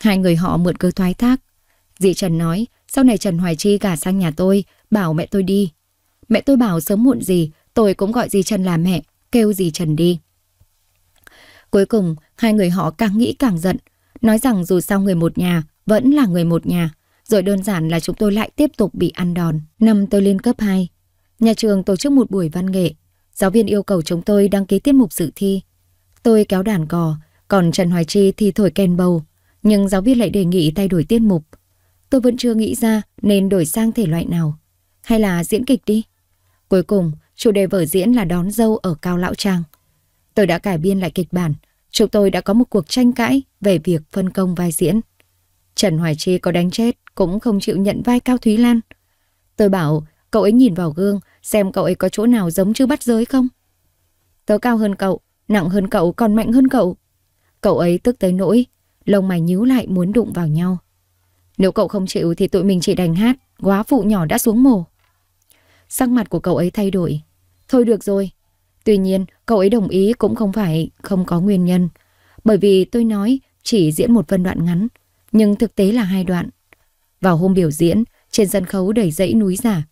Hai người họ mượn cớ thoái thác. Dì Trần nói, sau này Trần Hoài Chi gả sang nhà tôi, bảo mẹ tôi đi. Mẹ tôi bảo sớm muộn gì, tôi cũng gọi dì Trần là mẹ, kêu dì Trần đi. Cuối cùng, hai người họ càng nghĩ càng giận, nói rằng dù sao người một nhà vẫn là người một nhà, rồi đơn giản là chúng tôi lại tiếp tục bị ăn đòn. Năm tôi lên cấp 2, nhà trường tổ chức một buổi văn nghệ, giáo viên yêu cầu chúng tôi đăng ký tiết mục dự thi. Tôi kéo đàn cò, còn Trần Hoài Chi thì thổi kèn bầu, nhưng giáo viên lại đề nghị thay đổi tiết mục. Tôi vẫn chưa nghĩ ra nên đổi sang thể loại nào, hay là diễn kịch đi. Cuối cùng, chủ đề vở diễn là đón dâu ở Cao Lão Trang tôi đã cải biên lại kịch bản. Chúng tôi đã có một cuộc tranh cãi về việc phân công vai diễn. Trần Hoài Chi có đánh chết cũng không chịu nhận vai Cao Thúy Lan. Tôi bảo cậu ấy nhìn vào gương xem cậu ấy có chỗ nào giống chứ bắt giới không. Tớ cao hơn cậu, nặng hơn cậu còn mạnh hơn cậu. Cậu ấy tức tới nỗi, lông mày nhíu lại muốn đụng vào nhau. Nếu cậu không chịu thì tụi mình chỉ đành hát, quá phụ nhỏ đã xuống mồ. Sắc mặt của cậu ấy thay đổi. Thôi được rồi, Tuy nhiên, cậu ấy đồng ý cũng không phải không có nguyên nhân. Bởi vì tôi nói chỉ diễn một phân đoạn ngắn, nhưng thực tế là hai đoạn. Vào hôm biểu diễn, trên sân khấu đầy dãy núi giả.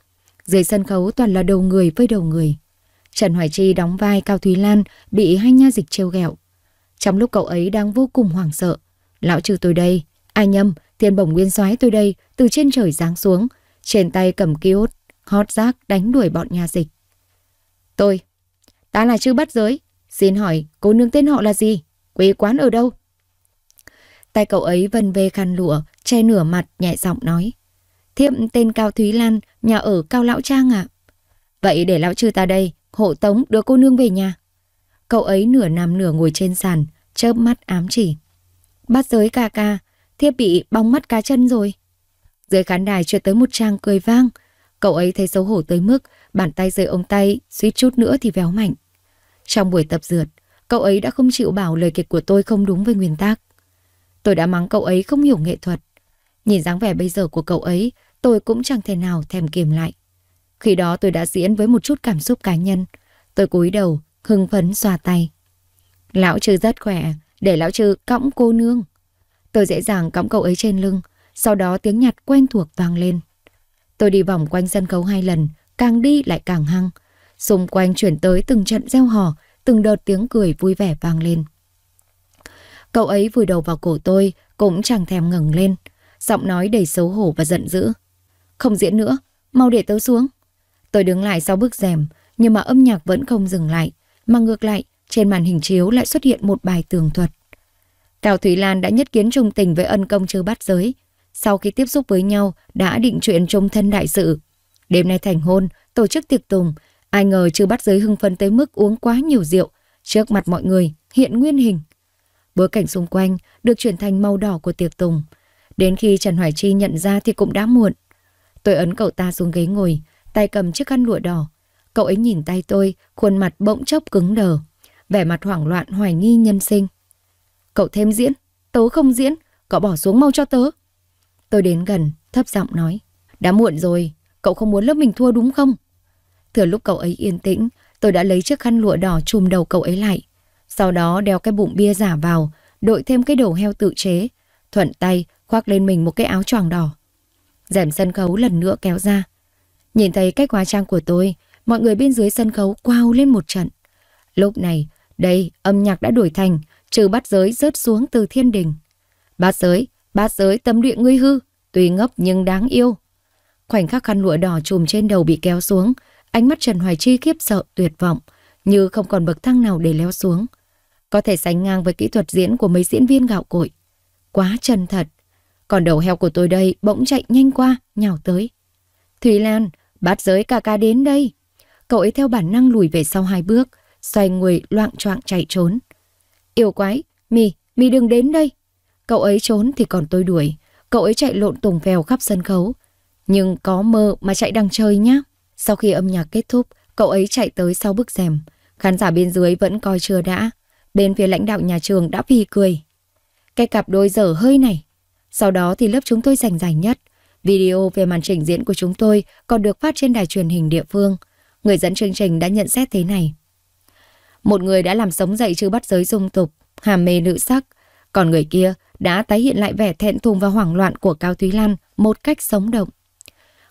Dưới sân khấu toàn là đầu người với đầu người. Trần Hoài Chi đóng vai Cao Thúy Lan bị hai nha dịch trêu ghẹo. Trong lúc cậu ấy đang vô cùng hoảng sợ, lão trừ tôi đây, ai nhâm, thiên bổng nguyên soái tôi đây, từ trên trời giáng xuống, trên tay cầm kiosk, hót rác đánh đuổi bọn nha dịch. Tôi, Ta là chư bắt giới. Xin hỏi cô nương tên họ là gì? Quê quán ở đâu? Tay cậu ấy vần về khăn lụa, che nửa mặt nhẹ giọng nói. Thiệm tên Cao Thúy Lan, nhà ở Cao Lão Trang ạ. Vậy để lão chư ta đây, hộ tống đưa cô nương về nhà. Cậu ấy nửa nằm nửa ngồi trên sàn, chớp mắt ám chỉ. Bắt giới ca ca, thiếp bị bong mắt cá chân rồi. Dưới khán đài trượt tới một tràng cười vang, Cậu ấy thấy xấu hổ tới mức bàn tay rơi ông tay, suýt chút nữa thì véo mạnh. Trong buổi tập dượt, cậu ấy đã không chịu bảo lời kịch của tôi không đúng với nguyên tắc. Tôi đã mắng cậu ấy không hiểu nghệ thuật. Nhìn dáng vẻ bây giờ của cậu ấy, tôi cũng chẳng thể nào thèm kiềm lại. Khi đó tôi đã diễn với một chút cảm xúc cá nhân. Tôi cúi đầu, hưng phấn xoa tay. Lão trừ rất khỏe, để lão trừ cõng cô nương. Tôi dễ dàng cõng cậu ấy trên lưng, sau đó tiếng nhặt quen thuộc vang lên. Tôi đi vòng quanh sân khấu hai lần, càng đi lại càng hăng. Xung quanh chuyển tới từng trận reo hò, từng đợt tiếng cười vui vẻ vang lên. Cậu ấy vùi đầu vào cổ tôi, cũng chẳng thèm ngừng lên. Giọng nói đầy xấu hổ và giận dữ. Không diễn nữa, mau để tớ xuống. Tôi đứng lại sau bước rèm, nhưng mà âm nhạc vẫn không dừng lại. Mà ngược lại, trên màn hình chiếu lại xuất hiện một bài tường thuật. Cao thủy Lan đã nhất kiến trung tình với ân công chưa bắt giới, sau khi tiếp xúc với nhau đã định chuyện chung thân đại sự. Đêm nay thành hôn, tổ chức tiệc tùng, ai ngờ chưa bắt giới hưng phấn tới mức uống quá nhiều rượu, trước mặt mọi người hiện nguyên hình. Bối cảnh xung quanh được chuyển thành màu đỏ của tiệc tùng. Đến khi Trần Hoài Chi nhận ra thì cũng đã muộn. Tôi ấn cậu ta xuống ghế ngồi, tay cầm chiếc khăn lụa đỏ. Cậu ấy nhìn tay tôi, khuôn mặt bỗng chốc cứng đờ, vẻ mặt hoảng loạn hoài nghi nhân sinh. Cậu thêm diễn, tớ không diễn, cậu bỏ xuống mau cho tớ. Tôi đến gần, thấp giọng nói. Đã muộn rồi, cậu không muốn lớp mình thua đúng không? Thừa lúc cậu ấy yên tĩnh, tôi đã lấy chiếc khăn lụa đỏ chùm đầu cậu ấy lại. Sau đó đeo cái bụng bia giả vào, đội thêm cái đầu heo tự chế. Thuận tay khoác lên mình một cái áo choàng đỏ. Rèm sân khấu lần nữa kéo ra. Nhìn thấy cách hóa trang của tôi, mọi người bên dưới sân khấu quao lên một trận. Lúc này, đây âm nhạc đã đổi thành, trừ bát giới rớt xuống từ thiên đình. Bát giới, Bát giới tâm luyện ngươi hư, tuy ngốc nhưng đáng yêu. Khoảnh khắc khăn lụa đỏ trùm trên đầu bị kéo xuống, ánh mắt Trần Hoài Chi khiếp sợ tuyệt vọng, như không còn bậc thang nào để leo xuống. Có thể sánh ngang với kỹ thuật diễn của mấy diễn viên gạo cội. Quá chân thật. Còn đầu heo của tôi đây bỗng chạy nhanh qua, nhào tới. Thùy Lan, bát giới ca ca đến đây. Cậu ấy theo bản năng lùi về sau hai bước, xoay người loạn choạng chạy trốn. Yêu quái, mì, mì đừng đến đây. Cậu ấy trốn thì còn tôi đuổi. Cậu ấy chạy lộn tùng vèo khắp sân khấu. Nhưng có mơ mà chạy đang chơi nhá. Sau khi âm nhạc kết thúc, cậu ấy chạy tới sau bức rèm. Khán giả bên dưới vẫn coi chưa đã. Bên phía lãnh đạo nhà trường đã phì cười. Cái cặp đôi dở hơi này. Sau đó thì lớp chúng tôi giành giải nhất. Video về màn trình diễn của chúng tôi còn được phát trên đài truyền hình địa phương. Người dẫn chương trình đã nhận xét thế này. Một người đã làm sống dậy chứ bắt giới dung tục, hàm mê nữ sắc. Còn người kia đã tái hiện lại vẻ thẹn thùng và hoảng loạn của Cao Thúy Lan một cách sống động.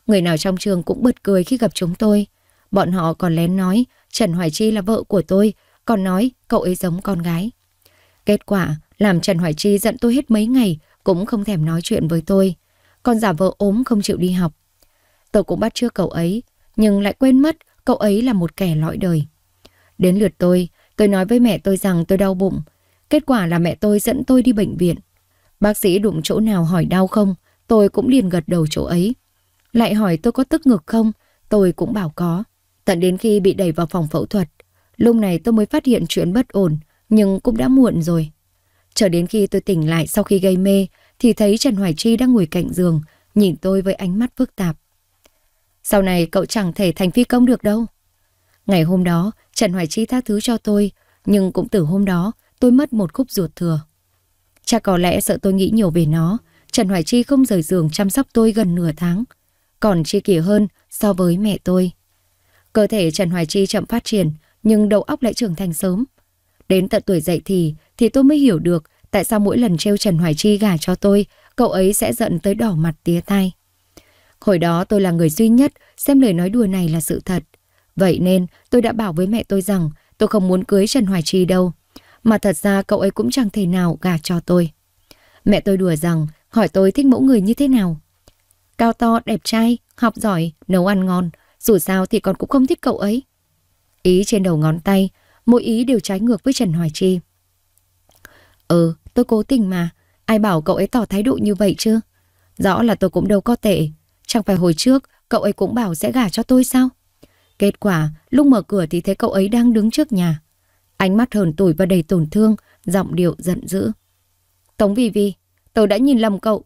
Người nào trong trường cũng bật cười khi gặp chúng tôi. Bọn họ còn lén nói Trần Hoài Chi là vợ của tôi, còn nói cậu ấy giống con gái. Kết quả làm Trần Hoài Chi giận tôi hết mấy ngày cũng không thèm nói chuyện với tôi. Còn giả vợ ốm không chịu đi học. Tôi cũng bắt chước cậu ấy, nhưng lại quên mất cậu ấy là một kẻ lõi đời. Đến lượt tôi, tôi nói với mẹ tôi rằng tôi đau bụng. Kết quả là mẹ tôi dẫn tôi đi bệnh viện. Bác sĩ đụng chỗ nào hỏi đau không, tôi cũng liền gật đầu chỗ ấy. Lại hỏi tôi có tức ngực không, tôi cũng bảo có. Tận đến khi bị đẩy vào phòng phẫu thuật, lúc này tôi mới phát hiện chuyện bất ổn, nhưng cũng đã muộn rồi. Chờ đến khi tôi tỉnh lại sau khi gây mê, thì thấy Trần Hoài Chi đang ngồi cạnh giường, nhìn tôi với ánh mắt phức tạp. Sau này cậu chẳng thể thành phi công được đâu. Ngày hôm đó, Trần Hoài Chi tha thứ cho tôi, nhưng cũng từ hôm đó, tôi mất một khúc ruột thừa. Cha có lẽ sợ tôi nghĩ nhiều về nó, Trần Hoài Chi không rời giường chăm sóc tôi gần nửa tháng, còn chi kỳ hơn so với mẹ tôi. Cơ thể Trần Hoài Chi chậm phát triển, nhưng đầu óc lại trưởng thành sớm. Đến tận tuổi dậy thì, thì tôi mới hiểu được tại sao mỗi lần trêu Trần Hoài Chi gả cho tôi, cậu ấy sẽ giận tới đỏ mặt tía tai. Hồi đó tôi là người duy nhất xem lời nói đùa này là sự thật. Vậy nên tôi đã bảo với mẹ tôi rằng tôi không muốn cưới Trần Hoài Chi đâu mà thật ra cậu ấy cũng chẳng thể nào gả cho tôi. Mẹ tôi đùa rằng, hỏi tôi thích mẫu người như thế nào. Cao to, đẹp trai, học giỏi, nấu ăn ngon, dù sao thì con cũng không thích cậu ấy. Ý trên đầu ngón tay, mỗi ý đều trái ngược với Trần Hoài Chi. Ừ, tôi cố tình mà, ai bảo cậu ấy tỏ thái độ như vậy chứ? Rõ là tôi cũng đâu có tệ, chẳng phải hồi trước cậu ấy cũng bảo sẽ gả cho tôi sao? Kết quả, lúc mở cửa thì thấy cậu ấy đang đứng trước nhà. Ánh mắt hờn tủi và đầy tổn thương, giọng điệu giận dữ. Tống Vi Vi, tớ đã nhìn lầm cậu.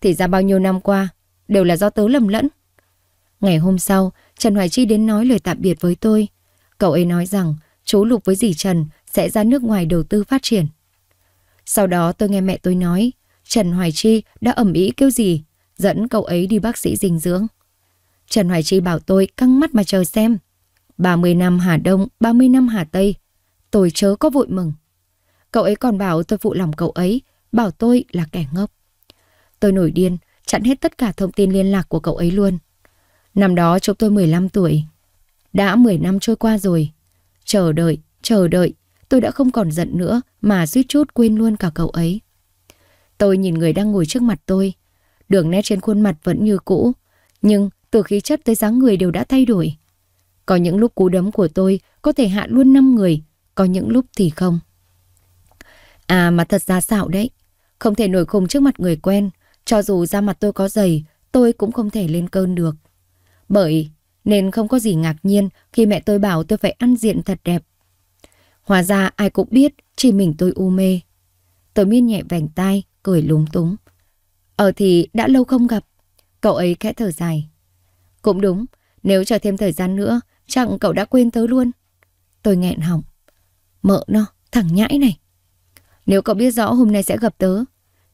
Thì ra bao nhiêu năm qua, đều là do tớ lầm lẫn. Ngày hôm sau, Trần Hoài Chi đến nói lời tạm biệt với tôi. Cậu ấy nói rằng chú Lục với dì Trần sẽ ra nước ngoài đầu tư phát triển. Sau đó tôi nghe mẹ tôi nói Trần Hoài Chi đã ẩm ý kêu gì dẫn cậu ấy đi bác sĩ dinh dưỡng. Trần Hoài Chi bảo tôi căng mắt mà chờ xem. 30 năm Hà Đông, 30 năm Hà Tây, Tôi chớ có vội mừng. Cậu ấy còn bảo tôi phụ lòng cậu ấy, bảo tôi là kẻ ngốc. Tôi nổi điên, chặn hết tất cả thông tin liên lạc của cậu ấy luôn. Năm đó chúng tôi 15 tuổi. Đã 10 năm trôi qua rồi. Chờ đợi, chờ đợi, tôi đã không còn giận nữa mà suýt chút quên luôn cả cậu ấy. Tôi nhìn người đang ngồi trước mặt tôi. Đường nét trên khuôn mặt vẫn như cũ, nhưng từ khí chất tới dáng người đều đã thay đổi. Có những lúc cú đấm của tôi có thể hạ luôn 5 người có những lúc thì không. À mà thật ra xạo đấy, không thể nổi khùng trước mặt người quen, cho dù da mặt tôi có dày, tôi cũng không thể lên cơn được. Bởi nên không có gì ngạc nhiên khi mẹ tôi bảo tôi phải ăn diện thật đẹp. Hóa ra ai cũng biết, chỉ mình tôi u mê. Tôi miên nhẹ vành tai, cười lúng túng. ở ờ thì đã lâu không gặp, cậu ấy khẽ thở dài. Cũng đúng, nếu chờ thêm thời gian nữa, chẳng cậu đã quên tớ luôn. Tôi nghẹn họng. Mợ nó, thằng nhãi này. Nếu cậu biết rõ hôm nay sẽ gặp tớ,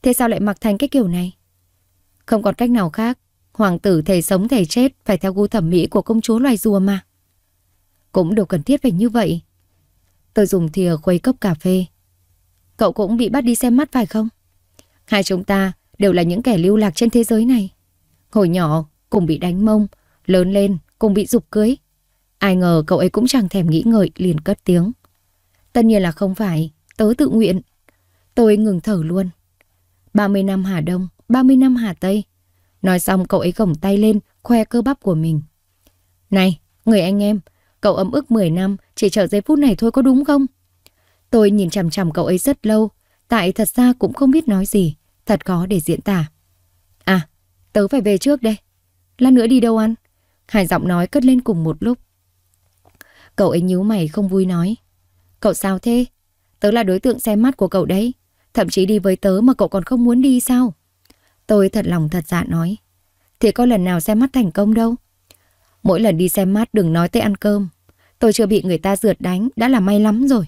thế sao lại mặc thành cái kiểu này? Không còn cách nào khác, hoàng tử thầy sống thầy chết phải theo gu thẩm mỹ của công chúa loài rùa mà. Cũng đều cần thiết phải như vậy. Tôi dùng thìa khuấy cốc cà phê. Cậu cũng bị bắt đi xem mắt phải không? Hai chúng ta đều là những kẻ lưu lạc trên thế giới này. Hồi nhỏ cùng bị đánh mông, lớn lên cùng bị dục cưới. Ai ngờ cậu ấy cũng chẳng thèm nghĩ ngợi liền cất tiếng. Tất nhiên là không phải, tớ tự nguyện. Tôi ngừng thở luôn. 30 năm Hà Đông, 30 năm Hà Tây. Nói xong cậu ấy gồng tay lên, khoe cơ bắp của mình. Này, người anh em, cậu ấm ức 10 năm, chỉ chờ giây phút này thôi có đúng không? Tôi nhìn chằm chằm cậu ấy rất lâu, tại thật ra cũng không biết nói gì, thật khó để diễn tả. À, tớ phải về trước đây. Lát nữa đi đâu ăn? Hải giọng nói cất lên cùng một lúc. Cậu ấy nhíu mày không vui nói. Cậu sao thế? Tớ là đối tượng xem mắt của cậu đấy. Thậm chí đi với tớ mà cậu còn không muốn đi sao? Tôi thật lòng thật dạ nói. Thì có lần nào xem mắt thành công đâu. Mỗi lần đi xem mắt đừng nói tới ăn cơm. Tôi chưa bị người ta rượt đánh đã là may lắm rồi.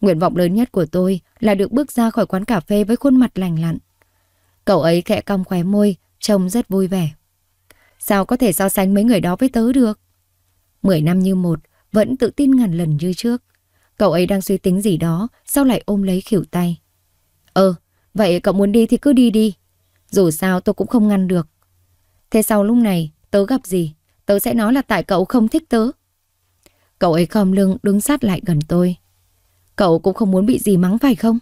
Nguyện vọng lớn nhất của tôi là được bước ra khỏi quán cà phê với khuôn mặt lành lặn. Cậu ấy kẹ cong khóe môi, trông rất vui vẻ. Sao có thể so sánh mấy người đó với tớ được? Mười năm như một, vẫn tự tin ngàn lần như trước. Cậu ấy đang suy tính gì đó, sao lại ôm lấy khỉu tay. Ờ, vậy cậu muốn đi thì cứ đi đi. Dù sao tôi cũng không ngăn được. Thế sau lúc này, tớ gặp gì? Tớ sẽ nói là tại cậu không thích tớ. Cậu ấy khom lưng đứng sát lại gần tôi. Cậu cũng không muốn bị gì mắng phải không?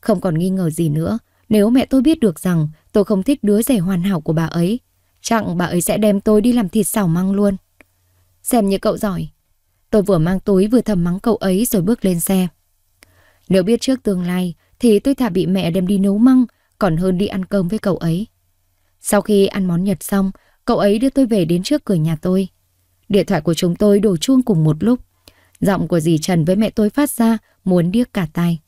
Không còn nghi ngờ gì nữa, nếu mẹ tôi biết được rằng tôi không thích đứa rể hoàn hảo của bà ấy, chẳng bà ấy sẽ đem tôi đi làm thịt xào măng luôn. Xem như cậu giỏi, Tôi vừa mang túi vừa thầm mắng cậu ấy rồi bước lên xe. Nếu biết trước tương lai thì tôi thà bị mẹ đem đi nấu măng còn hơn đi ăn cơm với cậu ấy. Sau khi ăn món Nhật xong, cậu ấy đưa tôi về đến trước cửa nhà tôi. Điện thoại của chúng tôi đổ chuông cùng một lúc. Giọng của dì Trần với mẹ tôi phát ra muốn điếc cả tai.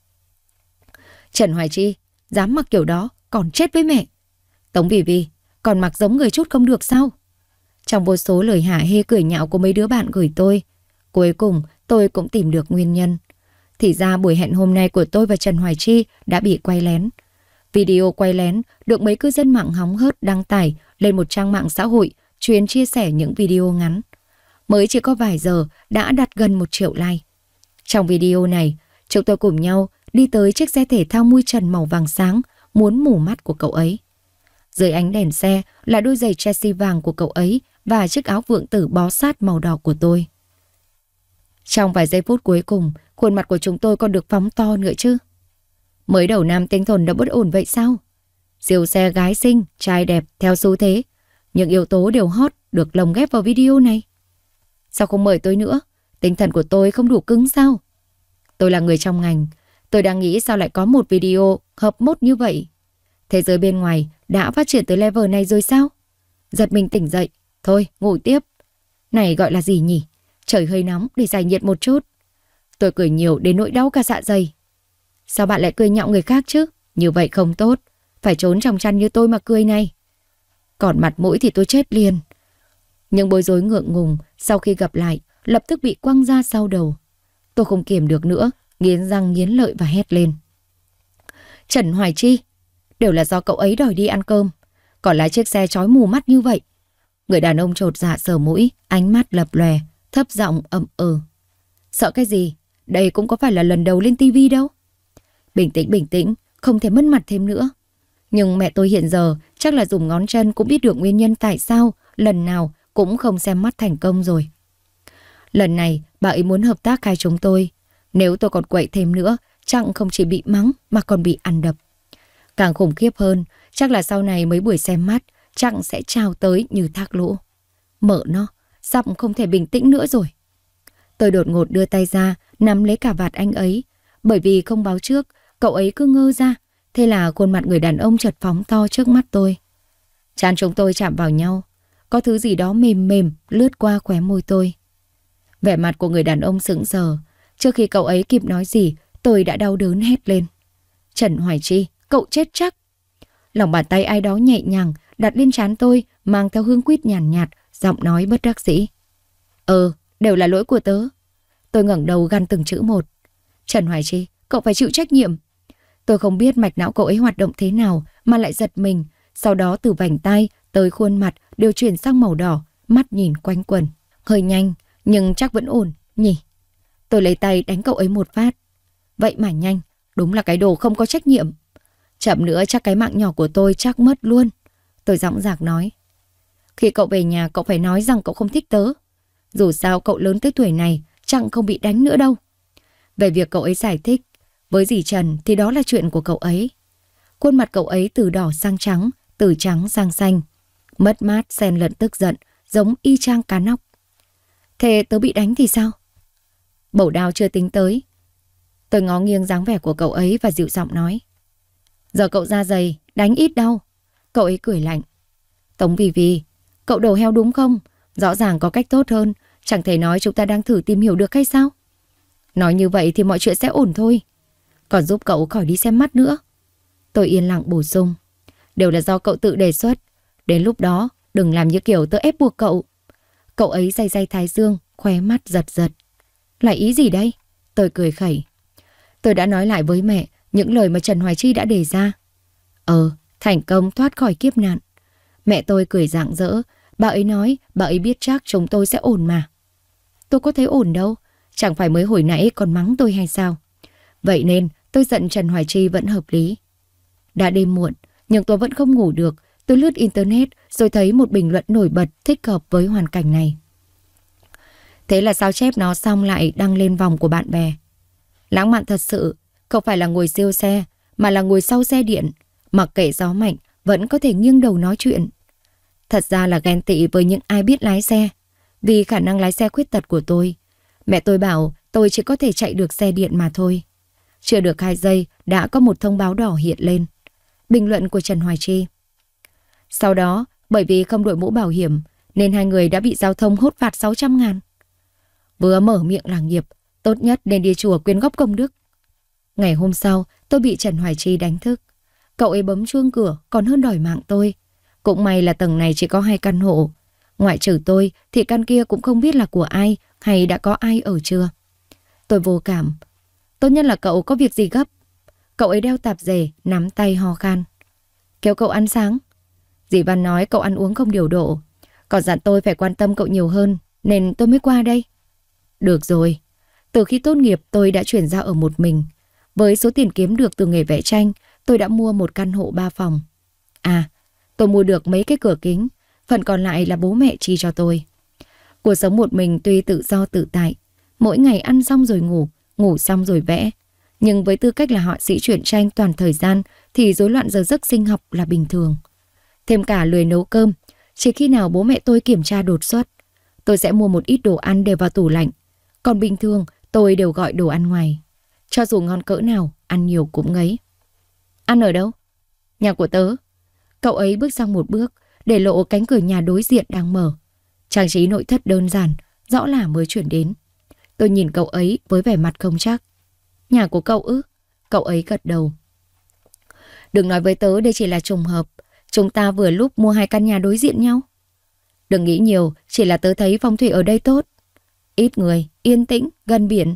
Trần Hoài Chi, dám mặc kiểu đó, còn chết với mẹ. Tống Bì Bì, còn mặc giống người chút không được sao? Trong vô số lời hạ hê cười nhạo của mấy đứa bạn gửi tôi, Cuối cùng, tôi cũng tìm được nguyên nhân. Thì ra buổi hẹn hôm nay của tôi và Trần Hoài Chi đã bị quay lén. Video quay lén được mấy cư dân mạng hóng hớt đăng tải lên một trang mạng xã hội chuyên chia sẻ những video ngắn. Mới chỉ có vài giờ đã đạt gần một triệu like. Trong video này, chúng tôi cùng nhau đi tới chiếc xe thể thao mui trần màu vàng sáng muốn mù mắt của cậu ấy. Dưới ánh đèn xe là đôi giày Chelsea vàng của cậu ấy và chiếc áo vượng tử bó sát màu đỏ của tôi. Trong vài giây phút cuối cùng, khuôn mặt của chúng tôi còn được phóng to nữa chứ. Mới đầu nam tinh thần đã bất ổn vậy sao? siêu xe gái xinh, trai đẹp, theo xu thế. Những yếu tố đều hot được lồng ghép vào video này. Sao không mời tôi nữa? Tinh thần của tôi không đủ cứng sao? Tôi là người trong ngành. Tôi đang nghĩ sao lại có một video hợp mốt như vậy. Thế giới bên ngoài đã phát triển tới level này rồi sao? Giật mình tỉnh dậy. Thôi, ngủ tiếp. Này gọi là gì nhỉ? Trời hơi nóng để giải nhiệt một chút. Tôi cười nhiều đến nỗi đau cả dạ dày. Sao bạn lại cười nhạo người khác chứ? Như vậy không tốt. Phải trốn trong chăn như tôi mà cười này. Còn mặt mũi thì tôi chết liền. Nhưng bối rối ngượng ngùng sau khi gặp lại lập tức bị quăng ra sau đầu. Tôi không kiềm được nữa, nghiến răng nghiến lợi và hét lên. Trần Hoài Chi, đều là do cậu ấy đòi đi ăn cơm. Còn lái chiếc xe chói mù mắt như vậy. Người đàn ông trột dạ sờ mũi, ánh mắt lập lòe, thấp giọng ậm ừ. Sợ cái gì? Đây cũng có phải là lần đầu lên tivi đâu. Bình tĩnh bình tĩnh, không thể mất mặt thêm nữa. Nhưng mẹ tôi hiện giờ chắc là dùng ngón chân cũng biết được nguyên nhân tại sao lần nào cũng không xem mắt thành công rồi. Lần này bà ấy muốn hợp tác hai chúng tôi. Nếu tôi còn quậy thêm nữa, chẳng không chỉ bị mắng mà còn bị ăn đập. Càng khủng khiếp hơn, chắc là sau này mấy buổi xem mắt, chẳng sẽ trao tới như thác lũ. Mở nó, sắp không thể bình tĩnh nữa rồi. Tôi đột ngột đưa tay ra, nắm lấy cả vạt anh ấy. Bởi vì không báo trước, cậu ấy cứ ngơ ra. Thế là khuôn mặt người đàn ông chật phóng to trước mắt tôi. Chán chúng tôi chạm vào nhau. Có thứ gì đó mềm mềm lướt qua khóe môi tôi. Vẻ mặt của người đàn ông sững sờ. Trước khi cậu ấy kịp nói gì, tôi đã đau đớn hét lên. Trần Hoài Chi, cậu chết chắc. Lòng bàn tay ai đó nhẹ nhàng đặt lên chán tôi mang theo hương quýt nhàn nhạt, nhạt giọng nói bất đắc dĩ. Ừ, đều là lỗi của tớ. Tôi ngẩng đầu gan từng chữ một. Trần Hoài Chi, cậu phải chịu trách nhiệm. Tôi không biết mạch não cậu ấy hoạt động thế nào mà lại giật mình, sau đó từ vành tay tới khuôn mặt đều chuyển sang màu đỏ, mắt nhìn quanh quần. Hơi nhanh, nhưng chắc vẫn ổn, nhỉ? Tôi lấy tay đánh cậu ấy một phát. Vậy mà nhanh, đúng là cái đồ không có trách nhiệm. Chậm nữa chắc cái mạng nhỏ của tôi chắc mất luôn. Tôi dõng dạc nói. Khi cậu về nhà cậu phải nói rằng cậu không thích tớ. Dù sao cậu lớn tới tuổi này chẳng không bị đánh nữa đâu. Về việc cậu ấy giải thích, với dì Trần thì đó là chuyện của cậu ấy. Khuôn mặt cậu ấy từ đỏ sang trắng, từ trắng sang xanh. Mất mát xen lẫn tức giận, giống y chang cá nóc. Thế tớ bị đánh thì sao? Bẩu đào chưa tính tới. Tôi ngó nghiêng dáng vẻ của cậu ấy và dịu giọng nói. Giờ cậu ra giày, đánh ít đau. Cậu ấy cười lạnh. Tống Vì Vì, Cậu đầu heo đúng không? Rõ ràng có cách tốt hơn, chẳng thể nói chúng ta đang thử tìm hiểu được hay sao? Nói như vậy thì mọi chuyện sẽ ổn thôi. Còn giúp cậu khỏi đi xem mắt nữa. Tôi yên lặng bổ sung. Đều là do cậu tự đề xuất. Đến lúc đó, đừng làm như kiểu tớ ép buộc cậu. Cậu ấy day day thái dương, khóe mắt giật giật. Là ý gì đây? Tôi cười khẩy. Tôi đã nói lại với mẹ những lời mà Trần Hoài Chi đã đề ra. Ờ, thành công thoát khỏi kiếp nạn. Mẹ tôi cười rạng rỡ, Bà ấy nói, bà ấy biết chắc chúng tôi sẽ ổn mà. Tôi có thấy ổn đâu, chẳng phải mới hồi nãy còn mắng tôi hay sao. Vậy nên tôi giận Trần Hoài Chi vẫn hợp lý. Đã đêm muộn, nhưng tôi vẫn không ngủ được. Tôi lướt Internet rồi thấy một bình luận nổi bật thích hợp với hoàn cảnh này. Thế là sao chép nó xong lại đăng lên vòng của bạn bè. Lãng mạn thật sự, không phải là ngồi siêu xe, mà là ngồi sau xe điện. Mặc kệ gió mạnh, vẫn có thể nghiêng đầu nói chuyện. Thật ra là ghen tị với những ai biết lái xe. Vì khả năng lái xe khuyết tật của tôi, mẹ tôi bảo tôi chỉ có thể chạy được xe điện mà thôi. Chưa được 2 giây đã có một thông báo đỏ hiện lên. Bình luận của Trần Hoài Chi. Sau đó, bởi vì không đội mũ bảo hiểm, nên hai người đã bị giao thông hốt phạt 600 ngàn. Vừa mở miệng là nghiệp, tốt nhất nên đi chùa quyên góp công đức. Ngày hôm sau, tôi bị Trần Hoài Chi đánh thức. Cậu ấy bấm chuông cửa còn hơn đòi mạng tôi. Cũng may là tầng này chỉ có hai căn hộ. Ngoại trừ tôi thì căn kia cũng không biết là của ai hay đã có ai ở chưa. Tôi vô cảm. Tốt nhất là cậu có việc gì gấp. Cậu ấy đeo tạp dề, nắm tay ho khan. Kéo cậu ăn sáng. Dì Văn nói cậu ăn uống không điều độ. Còn dặn tôi phải quan tâm cậu nhiều hơn nên tôi mới qua đây. Được rồi. Từ khi tốt nghiệp tôi đã chuyển ra ở một mình. Với số tiền kiếm được từ nghề vẽ tranh, tôi đã mua một căn hộ ba phòng. À, Tôi mua được mấy cái cửa kính, phần còn lại là bố mẹ chi cho tôi. Cuộc sống một mình tuy tự do tự tại, mỗi ngày ăn xong rồi ngủ, ngủ xong rồi vẽ. Nhưng với tư cách là họa sĩ truyện tranh toàn thời gian thì rối loạn giờ giấc sinh học là bình thường. Thêm cả lười nấu cơm, chỉ khi nào bố mẹ tôi kiểm tra đột xuất, tôi sẽ mua một ít đồ ăn để vào tủ lạnh. Còn bình thường, tôi đều gọi đồ ăn ngoài. Cho dù ngon cỡ nào, ăn nhiều cũng ngấy. Ăn ở đâu? Nhà của tớ. Cậu ấy bước sang một bước, để lộ cánh cửa nhà đối diện đang mở. Trang trí nội thất đơn giản, rõ là mới chuyển đến. Tôi nhìn cậu ấy với vẻ mặt không chắc. Nhà của cậu ư? Cậu ấy gật đầu. Đừng nói với tớ đây chỉ là trùng hợp. Chúng ta vừa lúc mua hai căn nhà đối diện nhau. Đừng nghĩ nhiều, chỉ là tớ thấy phong thủy ở đây tốt. Ít người, yên tĩnh, gần biển.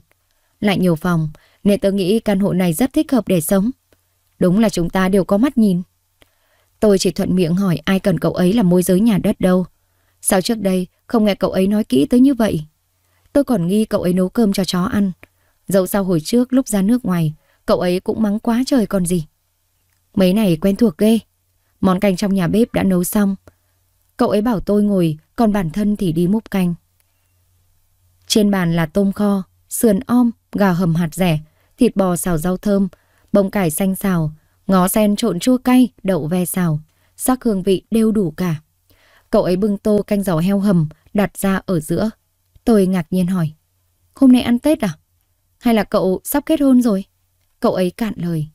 Lại nhiều phòng, nên tớ nghĩ căn hộ này rất thích hợp để sống. Đúng là chúng ta đều có mắt nhìn. Tôi chỉ thuận miệng hỏi ai cần cậu ấy làm môi giới nhà đất đâu. Sao trước đây không nghe cậu ấy nói kỹ tới như vậy? Tôi còn nghi cậu ấy nấu cơm cho chó ăn. Dẫu sao hồi trước lúc ra nước ngoài, cậu ấy cũng mắng quá trời còn gì. Mấy này quen thuộc ghê. Món canh trong nhà bếp đã nấu xong. Cậu ấy bảo tôi ngồi, còn bản thân thì đi múc canh. Trên bàn là tôm kho, sườn om, gà hầm hạt rẻ, thịt bò xào rau thơm, bông cải xanh xào, ngó sen trộn chua cay, đậu ve xào, sắc hương vị đều đủ cả. Cậu ấy bưng tô canh giò heo hầm đặt ra ở giữa. Tôi ngạc nhiên hỏi, hôm nay ăn Tết à? Hay là cậu sắp kết hôn rồi? Cậu ấy cạn lời.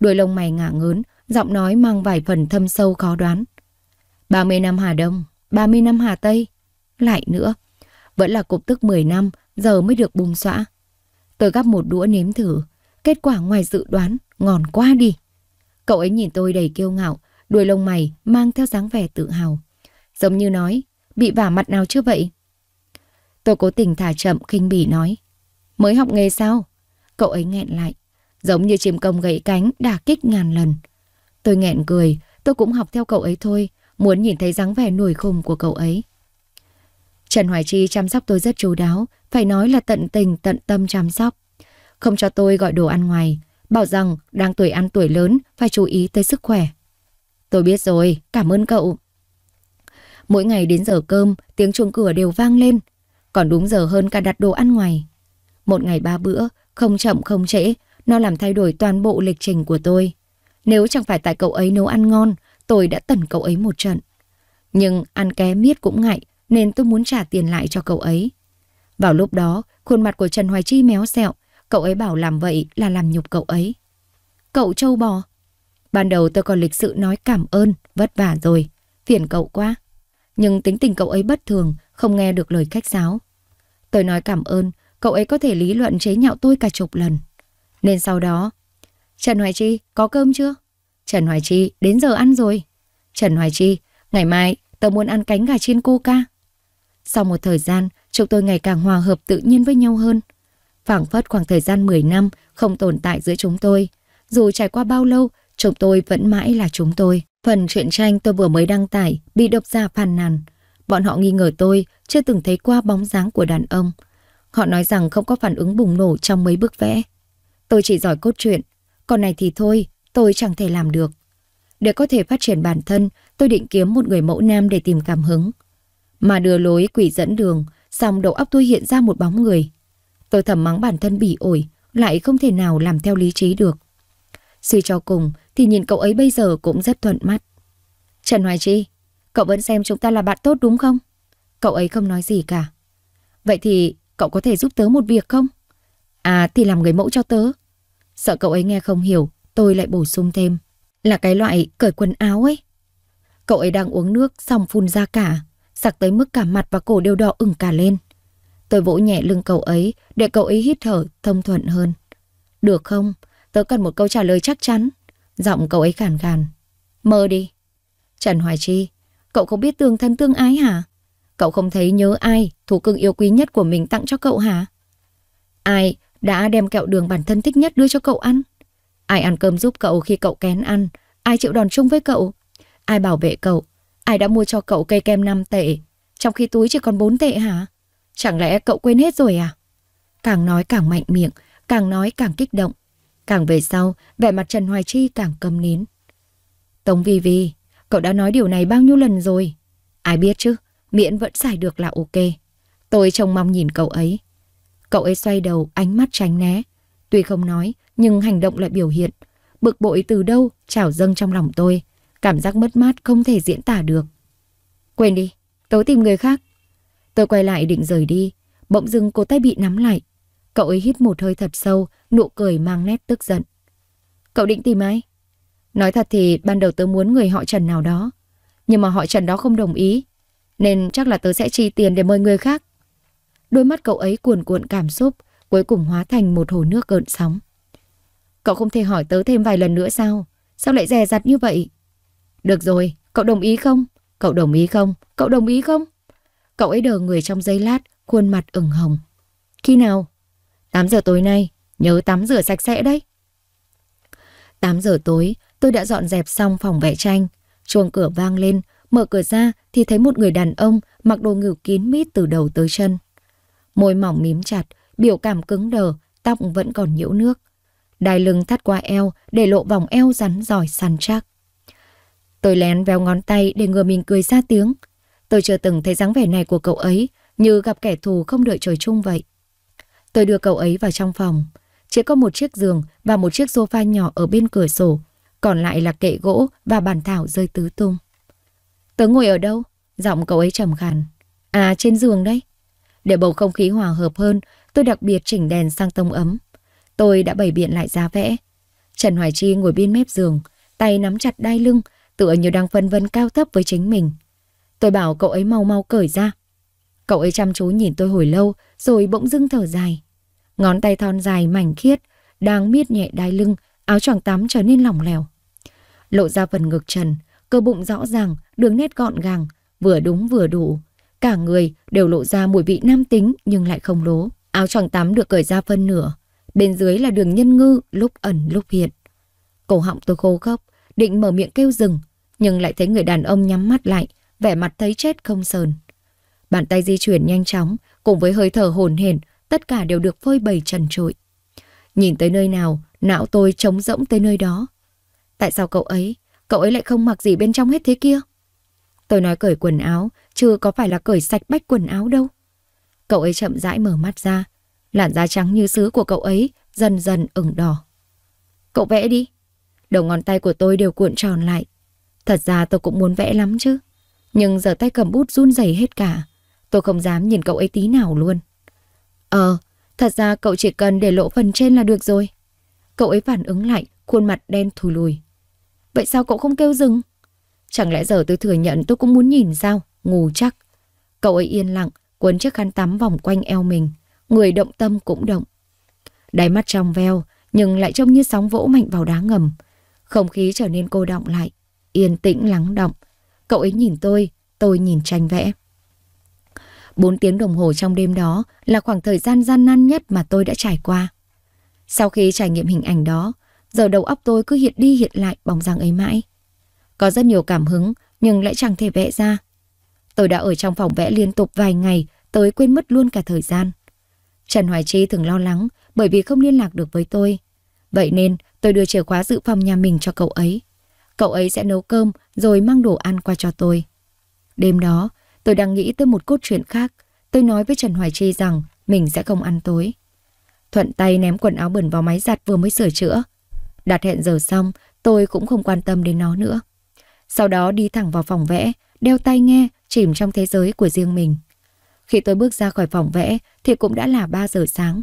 Đuôi lông mày ngả ngớn, giọng nói mang vài phần thâm sâu khó đoán. 30 năm Hà Đông, 30 năm Hà Tây. Lại nữa, vẫn là cục tức 10 năm, giờ mới được bùng xõa. Tôi gắp một đũa nếm thử, kết quả ngoài dự đoán, ngon quá đi. Cậu ấy nhìn tôi đầy kiêu ngạo, đuôi lông mày mang theo dáng vẻ tự hào. Giống như nói, bị vả mặt nào chưa vậy? Tôi cố tình thả chậm khinh bỉ nói. Mới học nghề sao? Cậu ấy nghẹn lại, giống như chim công gãy cánh đả kích ngàn lần. Tôi nghẹn cười, tôi cũng học theo cậu ấy thôi, muốn nhìn thấy dáng vẻ nổi khùng của cậu ấy. Trần Hoài Chi chăm sóc tôi rất chú đáo, phải nói là tận tình, tận tâm chăm sóc. Không cho tôi gọi đồ ăn ngoài, bảo rằng đang tuổi ăn tuổi lớn phải chú ý tới sức khỏe. Tôi biết rồi, cảm ơn cậu. Mỗi ngày đến giờ cơm, tiếng chuông cửa đều vang lên, còn đúng giờ hơn cả đặt đồ ăn ngoài. Một ngày ba bữa, không chậm không trễ, nó làm thay đổi toàn bộ lịch trình của tôi. Nếu chẳng phải tại cậu ấy nấu ăn ngon, tôi đã tẩn cậu ấy một trận. Nhưng ăn ké miết cũng ngại, nên tôi muốn trả tiền lại cho cậu ấy. Vào lúc đó, khuôn mặt của Trần Hoài Chi méo xẹo, Cậu ấy bảo làm vậy là làm nhục cậu ấy. Cậu trâu bò. Ban đầu tôi còn lịch sự nói cảm ơn, vất vả rồi, phiền cậu quá. Nhưng tính tình cậu ấy bất thường, không nghe được lời khách sáo. Tôi nói cảm ơn, cậu ấy có thể lý luận chế nhạo tôi cả chục lần. Nên sau đó, Trần Hoài Chi, có cơm chưa? Trần Hoài Chi, đến giờ ăn rồi. Trần Hoài Chi, ngày mai tôi muốn ăn cánh gà chiên coca. Sau một thời gian, chúng tôi ngày càng hòa hợp tự nhiên với nhau hơn phảng phất khoảng thời gian 10 năm không tồn tại giữa chúng tôi. Dù trải qua bao lâu, chúng tôi vẫn mãi là chúng tôi. Phần truyện tranh tôi vừa mới đăng tải bị độc giả phàn nàn. Bọn họ nghi ngờ tôi chưa từng thấy qua bóng dáng của đàn ông. Họ nói rằng không có phản ứng bùng nổ trong mấy bức vẽ. Tôi chỉ giỏi cốt truyện, còn này thì thôi, tôi chẳng thể làm được. Để có thể phát triển bản thân, tôi định kiếm một người mẫu nam để tìm cảm hứng. Mà đưa lối quỷ dẫn đường, xong đầu óc tôi hiện ra một bóng người. Tôi thầm mắng bản thân bỉ ổi, lại không thể nào làm theo lý trí được. Suy cho cùng thì nhìn cậu ấy bây giờ cũng rất thuận mắt. Trần Hoài Chi, cậu vẫn xem chúng ta là bạn tốt đúng không? Cậu ấy không nói gì cả. Vậy thì cậu có thể giúp tớ một việc không? À thì làm người mẫu cho tớ. Sợ cậu ấy nghe không hiểu, tôi lại bổ sung thêm. Là cái loại cởi quần áo ấy. Cậu ấy đang uống nước xong phun ra cả, sặc tới mức cả mặt và cổ đều đỏ ửng cả lên. Tôi vỗ nhẹ lưng cậu ấy để cậu ấy hít thở thông thuận hơn. Được không? Tớ cần một câu trả lời chắc chắn. Giọng cậu ấy khàn khàn. Mơ đi. Trần Hoài Chi, cậu không biết tương thân tương ái hả? Cậu không thấy nhớ ai thủ cưng yêu quý nhất của mình tặng cho cậu hả? Ai đã đem kẹo đường bản thân thích nhất đưa cho cậu ăn? Ai ăn cơm giúp cậu khi cậu kén ăn? Ai chịu đòn chung với cậu? Ai bảo vệ cậu? Ai đã mua cho cậu cây kem 5 tệ, trong khi túi chỉ còn 4 tệ hả? Chẳng lẽ cậu quên hết rồi à? Càng nói càng mạnh miệng, càng nói càng kích động. Càng về sau, vẻ mặt Trần Hoài Chi càng cầm nín. Tống Vi Vi, cậu đã nói điều này bao nhiêu lần rồi? Ai biết chứ, miễn vẫn giải được là ok. Tôi trông mong nhìn cậu ấy. Cậu ấy xoay đầu, ánh mắt tránh né. Tuy không nói, nhưng hành động lại biểu hiện. Bực bội từ đâu, trào dâng trong lòng tôi. Cảm giác mất mát không thể diễn tả được. Quên đi, tớ tìm người khác. Tôi quay lại định rời đi, bỗng dưng cô tay bị nắm lại. Cậu ấy hít một hơi thật sâu, nụ cười mang nét tức giận. Cậu định tìm ai? Nói thật thì ban đầu tớ muốn người họ Trần nào đó, nhưng mà họ Trần đó không đồng ý, nên chắc là tớ sẽ chi tiền để mời người khác. Đôi mắt cậu ấy cuồn cuộn cảm xúc, cuối cùng hóa thành một hồ nước gợn sóng. Cậu không thể hỏi tớ thêm vài lần nữa sao? Sao lại dè dặt như vậy? Được rồi, cậu đồng ý không? Cậu đồng ý không? Cậu đồng ý không? Cậu ấy đờ người trong giây lát, khuôn mặt ửng hồng. Khi nào? 8 giờ tối nay, nhớ tắm rửa sạch sẽ đấy. 8 giờ tối, tôi đã dọn dẹp xong phòng vẽ tranh. Chuông cửa vang lên, mở cửa ra thì thấy một người đàn ông mặc đồ ngực kín mít từ đầu tới chân. Môi mỏng mím chặt, biểu cảm cứng đờ, tóc vẫn còn nhiễu nước. Đai lưng thắt qua eo để lộ vòng eo rắn giỏi săn chắc. Tôi lén véo ngón tay để ngừa mình cười ra tiếng. Tôi chưa từng thấy dáng vẻ này của cậu ấy, như gặp kẻ thù không đợi trời chung vậy. Tôi đưa cậu ấy vào trong phòng. Chỉ có một chiếc giường và một chiếc sofa nhỏ ở bên cửa sổ, còn lại là kệ gỗ và bàn thảo rơi tứ tung. Tớ ngồi ở đâu? Giọng cậu ấy trầm khàn. À, trên giường đấy. Để bầu không khí hòa hợp hơn, tôi đặc biệt chỉnh đèn sang tông ấm. Tôi đã bày biện lại giá vẽ. Trần Hoài Chi ngồi bên mép giường, tay nắm chặt đai lưng, tựa như đang phân vân cao thấp với chính mình. Tôi bảo cậu ấy mau mau cởi ra. Cậu ấy chăm chú nhìn tôi hồi lâu, rồi bỗng dưng thở dài. Ngón tay thon dài mảnh khiết, đang miết nhẹ đai lưng, áo choàng tắm trở nên lỏng lẻo. Lộ ra phần ngực trần, cơ bụng rõ ràng, đường nét gọn gàng, vừa đúng vừa đủ. Cả người đều lộ ra mùi vị nam tính nhưng lại không lố. Áo choàng tắm được cởi ra phân nửa, bên dưới là đường nhân ngư lúc ẩn lúc hiện. Cổ họng tôi khô khốc, định mở miệng kêu dừng, nhưng lại thấy người đàn ông nhắm mắt lại, vẻ mặt thấy chết không sờn. Bàn tay di chuyển nhanh chóng, cùng với hơi thở hồn hển, tất cả đều được phơi bày trần trụi. Nhìn tới nơi nào, não tôi trống rỗng tới nơi đó. Tại sao cậu ấy, cậu ấy lại không mặc gì bên trong hết thế kia? Tôi nói cởi quần áo, chứ có phải là cởi sạch bách quần áo đâu. Cậu ấy chậm rãi mở mắt ra, làn da trắng như sứ của cậu ấy dần dần ửng đỏ. Cậu vẽ đi. Đầu ngón tay của tôi đều cuộn tròn lại. Thật ra tôi cũng muốn vẽ lắm chứ. Nhưng giờ tay cầm bút run rẩy hết cả. Tôi không dám nhìn cậu ấy tí nào luôn. Ờ, thật ra cậu chỉ cần để lộ phần trên là được rồi. Cậu ấy phản ứng lại, khuôn mặt đen thùi lùi. Vậy sao cậu không kêu dừng? Chẳng lẽ giờ tôi thừa nhận tôi cũng muốn nhìn sao? ngủ chắc. Cậu ấy yên lặng, cuốn chiếc khăn tắm vòng quanh eo mình. Người động tâm cũng động. Đáy mắt trong veo, nhưng lại trông như sóng vỗ mạnh vào đá ngầm. Không khí trở nên cô động lại, yên tĩnh lắng động. Cậu ấy nhìn tôi, tôi nhìn tranh vẽ. Bốn tiếng đồng hồ trong đêm đó là khoảng thời gian gian nan nhất mà tôi đã trải qua. Sau khi trải nghiệm hình ảnh đó, giờ đầu óc tôi cứ hiện đi hiện lại bóng dáng ấy mãi. Có rất nhiều cảm hứng nhưng lại chẳng thể vẽ ra. Tôi đã ở trong phòng vẽ liên tục vài ngày tới quên mất luôn cả thời gian. Trần Hoài Chi thường lo lắng bởi vì không liên lạc được với tôi. Vậy nên tôi đưa chìa khóa dự phòng nhà mình cho cậu ấy. Cậu ấy sẽ nấu cơm rồi mang đồ ăn qua cho tôi. Đêm đó, tôi đang nghĩ tới một cốt truyện khác. Tôi nói với Trần Hoài Chi rằng mình sẽ không ăn tối. Thuận tay ném quần áo bẩn vào máy giặt vừa mới sửa chữa. Đặt hẹn giờ xong, tôi cũng không quan tâm đến nó nữa. Sau đó đi thẳng vào phòng vẽ, đeo tai nghe, chìm trong thế giới của riêng mình. Khi tôi bước ra khỏi phòng vẽ thì cũng đã là 3 giờ sáng.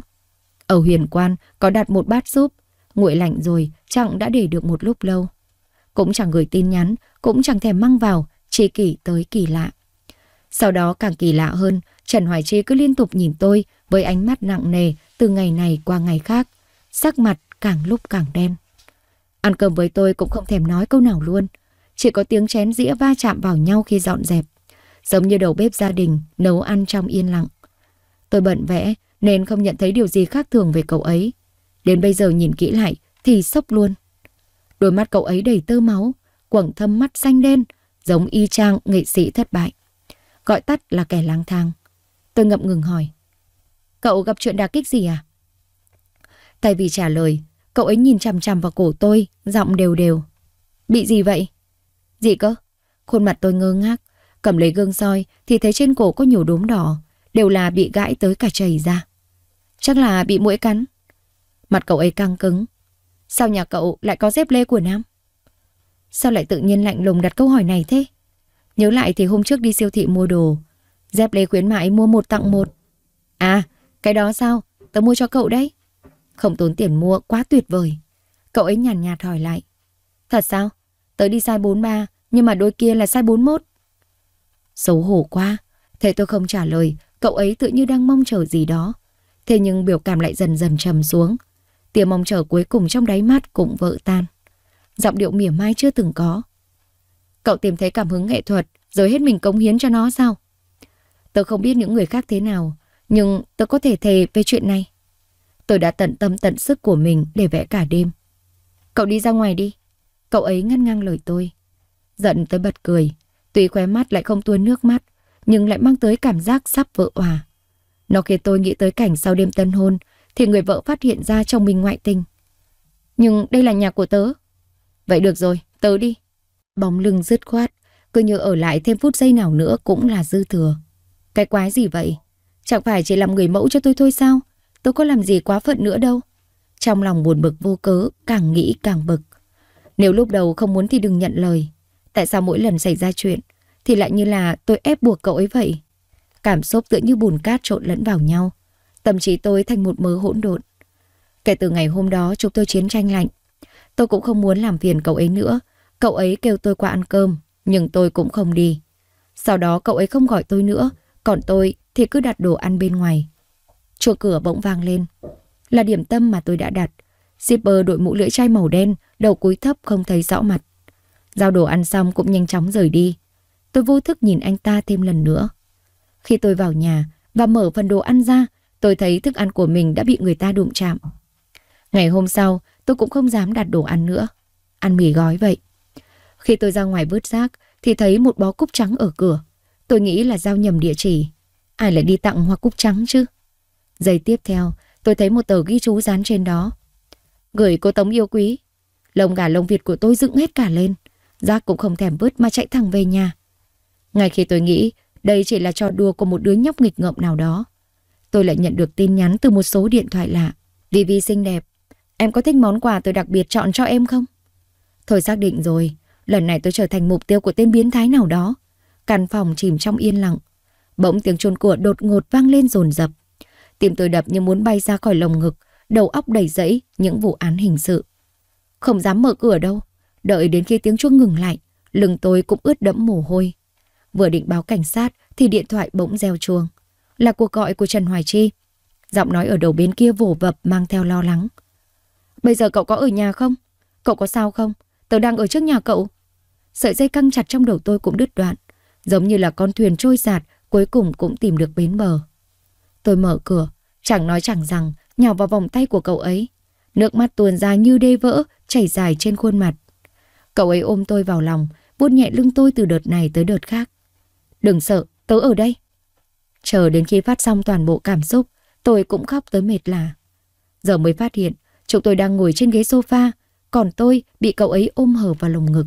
Ở huyền quan có đặt một bát súp, nguội lạnh rồi, chẳng đã để được một lúc lâu cũng chẳng gửi tin nhắn, cũng chẳng thèm mang vào, chi kỷ tới kỳ lạ. Sau đó càng kỳ lạ hơn, Trần Hoài Chi cứ liên tục nhìn tôi với ánh mắt nặng nề từ ngày này qua ngày khác, sắc mặt càng lúc càng đen. Ăn cơm với tôi cũng không thèm nói câu nào luôn, chỉ có tiếng chén dĩa va chạm vào nhau khi dọn dẹp, giống như đầu bếp gia đình nấu ăn trong yên lặng. Tôi bận vẽ nên không nhận thấy điều gì khác thường về cậu ấy. Đến bây giờ nhìn kỹ lại thì sốc luôn. Đôi mắt cậu ấy đầy tơ máu, quầng thâm mắt xanh đen, giống y chang nghệ sĩ thất bại. Gọi tắt là kẻ lang thang. Tôi ngậm ngừng hỏi. Cậu gặp chuyện đà kích gì à? Thay vì trả lời, cậu ấy nhìn chằm chằm vào cổ tôi, giọng đều đều. Bị gì vậy? Gì cơ? Khuôn mặt tôi ngơ ngác, cầm lấy gương soi thì thấy trên cổ có nhiều đốm đỏ, đều là bị gãi tới cả chảy ra. Chắc là bị mũi cắn. Mặt cậu ấy căng cứng, Sao nhà cậu lại có dép lê của Nam? Sao lại tự nhiên lạnh lùng đặt câu hỏi này thế? Nhớ lại thì hôm trước đi siêu thị mua đồ, dép lê khuyến mãi mua một tặng một. À, cái đó sao? Tớ mua cho cậu đấy. Không tốn tiền mua, quá tuyệt vời. Cậu ấy nhàn nhạt, hỏi lại. Thật sao? Tớ đi size 43, nhưng mà đôi kia là size 41. Xấu hổ quá, thế tôi không trả lời, cậu ấy tự như đang mong chờ gì đó. Thế nhưng biểu cảm lại dần dần trầm xuống, tia mong chờ cuối cùng trong đáy mắt cũng vỡ tan. Giọng điệu mỉa mai chưa từng có. Cậu tìm thấy cảm hứng nghệ thuật, rồi hết mình cống hiến cho nó sao? Tớ không biết những người khác thế nào, nhưng tớ có thể thề về chuyện này. Tôi đã tận tâm tận sức của mình để vẽ cả đêm. Cậu đi ra ngoài đi. Cậu ấy ngăn ngang lời tôi. Giận tới bật cười. Tuy khóe mắt lại không tuôn nước mắt, nhưng lại mang tới cảm giác sắp vỡ hòa. Nó khiến tôi nghĩ tới cảnh sau đêm tân hôn, thì người vợ phát hiện ra chồng mình ngoại tình. Nhưng đây là nhà của tớ. Vậy được rồi, tớ đi. Bóng lưng dứt khoát, cứ như ở lại thêm phút giây nào nữa cũng là dư thừa. Cái quái gì vậy? Chẳng phải chỉ làm người mẫu cho tôi thôi sao? Tôi có làm gì quá phận nữa đâu. Trong lòng buồn bực vô cớ, càng nghĩ càng bực. Nếu lúc đầu không muốn thì đừng nhận lời. Tại sao mỗi lần xảy ra chuyện thì lại như là tôi ép buộc cậu ấy vậy? Cảm xúc tựa như bùn cát trộn lẫn vào nhau, Tâm trí tôi thành một mớ hỗn độn. Kể từ ngày hôm đó chúng tôi chiến tranh lạnh. Tôi cũng không muốn làm phiền cậu ấy nữa. Cậu ấy kêu tôi qua ăn cơm, nhưng tôi cũng không đi. Sau đó cậu ấy không gọi tôi nữa, còn tôi thì cứ đặt đồ ăn bên ngoài. Chùa cửa bỗng vang lên. Là điểm tâm mà tôi đã đặt. zipper đội mũ lưỡi chai màu đen, đầu cúi thấp không thấy rõ mặt. Giao đồ ăn xong cũng nhanh chóng rời đi. Tôi vô thức nhìn anh ta thêm lần nữa. Khi tôi vào nhà và mở phần đồ ăn ra, Tôi thấy thức ăn của mình đã bị người ta đụng chạm. Ngày hôm sau, tôi cũng không dám đặt đồ ăn nữa. Ăn mì gói vậy. Khi tôi ra ngoài vớt rác, thì thấy một bó cúc trắng ở cửa. Tôi nghĩ là giao nhầm địa chỉ. Ai lại đi tặng hoa cúc trắng chứ? Giây tiếp theo, tôi thấy một tờ ghi chú dán trên đó. Gửi cô Tống yêu quý. Lông gà lông Việt của tôi dựng hết cả lên. Giác cũng không thèm vứt mà chạy thẳng về nhà. Ngay khi tôi nghĩ đây chỉ là trò đùa của một đứa nhóc nghịch ngợm nào đó, tôi lại nhận được tin nhắn từ một số điện thoại lạ. Vivi xinh đẹp, em có thích món quà tôi đặc biệt chọn cho em không? Thôi xác định rồi, lần này tôi trở thành mục tiêu của tên biến thái nào đó. Căn phòng chìm trong yên lặng. Bỗng tiếng chuông cửa đột ngột vang lên dồn dập. Tim tôi đập như muốn bay ra khỏi lồng ngực, đầu óc đầy rẫy những vụ án hình sự. Không dám mở cửa đâu, đợi đến khi tiếng chuông ngừng lại, lưng tôi cũng ướt đẫm mồ hôi. Vừa định báo cảnh sát thì điện thoại bỗng reo chuông là cuộc gọi của Trần Hoài Chi. Giọng nói ở đầu bên kia vổ vập mang theo lo lắng. Bây giờ cậu có ở nhà không? Cậu có sao không? Tớ đang ở trước nhà cậu. Sợi dây căng chặt trong đầu tôi cũng đứt đoạn. Giống như là con thuyền trôi giạt, cuối cùng cũng tìm được bến bờ. Tôi mở cửa, chẳng nói chẳng rằng, nhào vào vòng tay của cậu ấy. Nước mắt tuôn ra như đê vỡ, chảy dài trên khuôn mặt. Cậu ấy ôm tôi vào lòng, vuốt nhẹ lưng tôi từ đợt này tới đợt khác. Đừng sợ, tớ ở đây. Chờ đến khi phát xong toàn bộ cảm xúc, tôi cũng khóc tới mệt lả. Giờ mới phát hiện, chúng tôi đang ngồi trên ghế sofa, còn tôi bị cậu ấy ôm hở vào lồng ngực.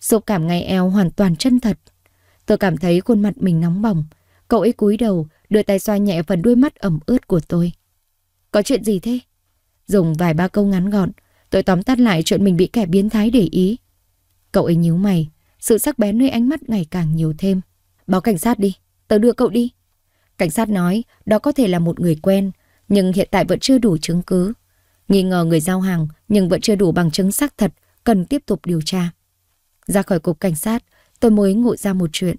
Xúc cảm ngay eo hoàn toàn chân thật. Tôi cảm thấy khuôn mặt mình nóng bỏng. Cậu ấy cúi đầu, đưa tay xoa nhẹ phần đuôi mắt ẩm ướt của tôi. Có chuyện gì thế? Dùng vài ba câu ngắn gọn, tôi tóm tắt lại chuyện mình bị kẻ biến thái để ý. Cậu ấy nhíu mày, sự sắc bén nơi ánh mắt ngày càng nhiều thêm. Báo cảnh sát đi, tớ đưa cậu đi. Cảnh sát nói đó có thể là một người quen, nhưng hiện tại vẫn chưa đủ chứng cứ. Nghi ngờ người giao hàng nhưng vẫn chưa đủ bằng chứng xác thật, cần tiếp tục điều tra. Ra khỏi cục cảnh sát, tôi mới ngộ ra một chuyện.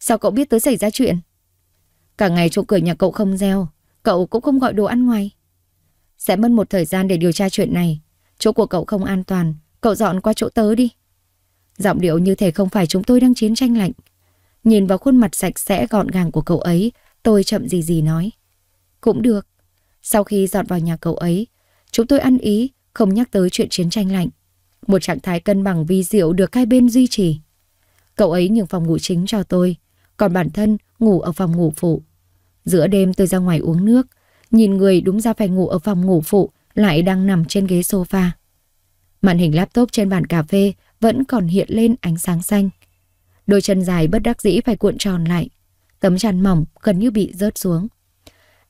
Sao cậu biết tới xảy ra chuyện? Cả ngày chỗ cửa nhà cậu không reo, cậu cũng không gọi đồ ăn ngoài. Sẽ mất một thời gian để điều tra chuyện này. Chỗ của cậu không an toàn, cậu dọn qua chỗ tớ đi. Giọng điệu như thể không phải chúng tôi đang chiến tranh lạnh. Nhìn vào khuôn mặt sạch sẽ gọn gàng của cậu ấy, tôi chậm gì gì nói. Cũng được. Sau khi dọn vào nhà cậu ấy, chúng tôi ăn ý, không nhắc tới chuyện chiến tranh lạnh. Một trạng thái cân bằng vi diệu được hai bên duy trì. Cậu ấy nhường phòng ngủ chính cho tôi, còn bản thân ngủ ở phòng ngủ phụ. Giữa đêm tôi ra ngoài uống nước, nhìn người đúng ra phải ngủ ở phòng ngủ phụ lại đang nằm trên ghế sofa. Màn hình laptop trên bàn cà phê vẫn còn hiện lên ánh sáng xanh. Đôi chân dài bất đắc dĩ phải cuộn tròn lại. Tấm chăn mỏng gần như bị rớt xuống.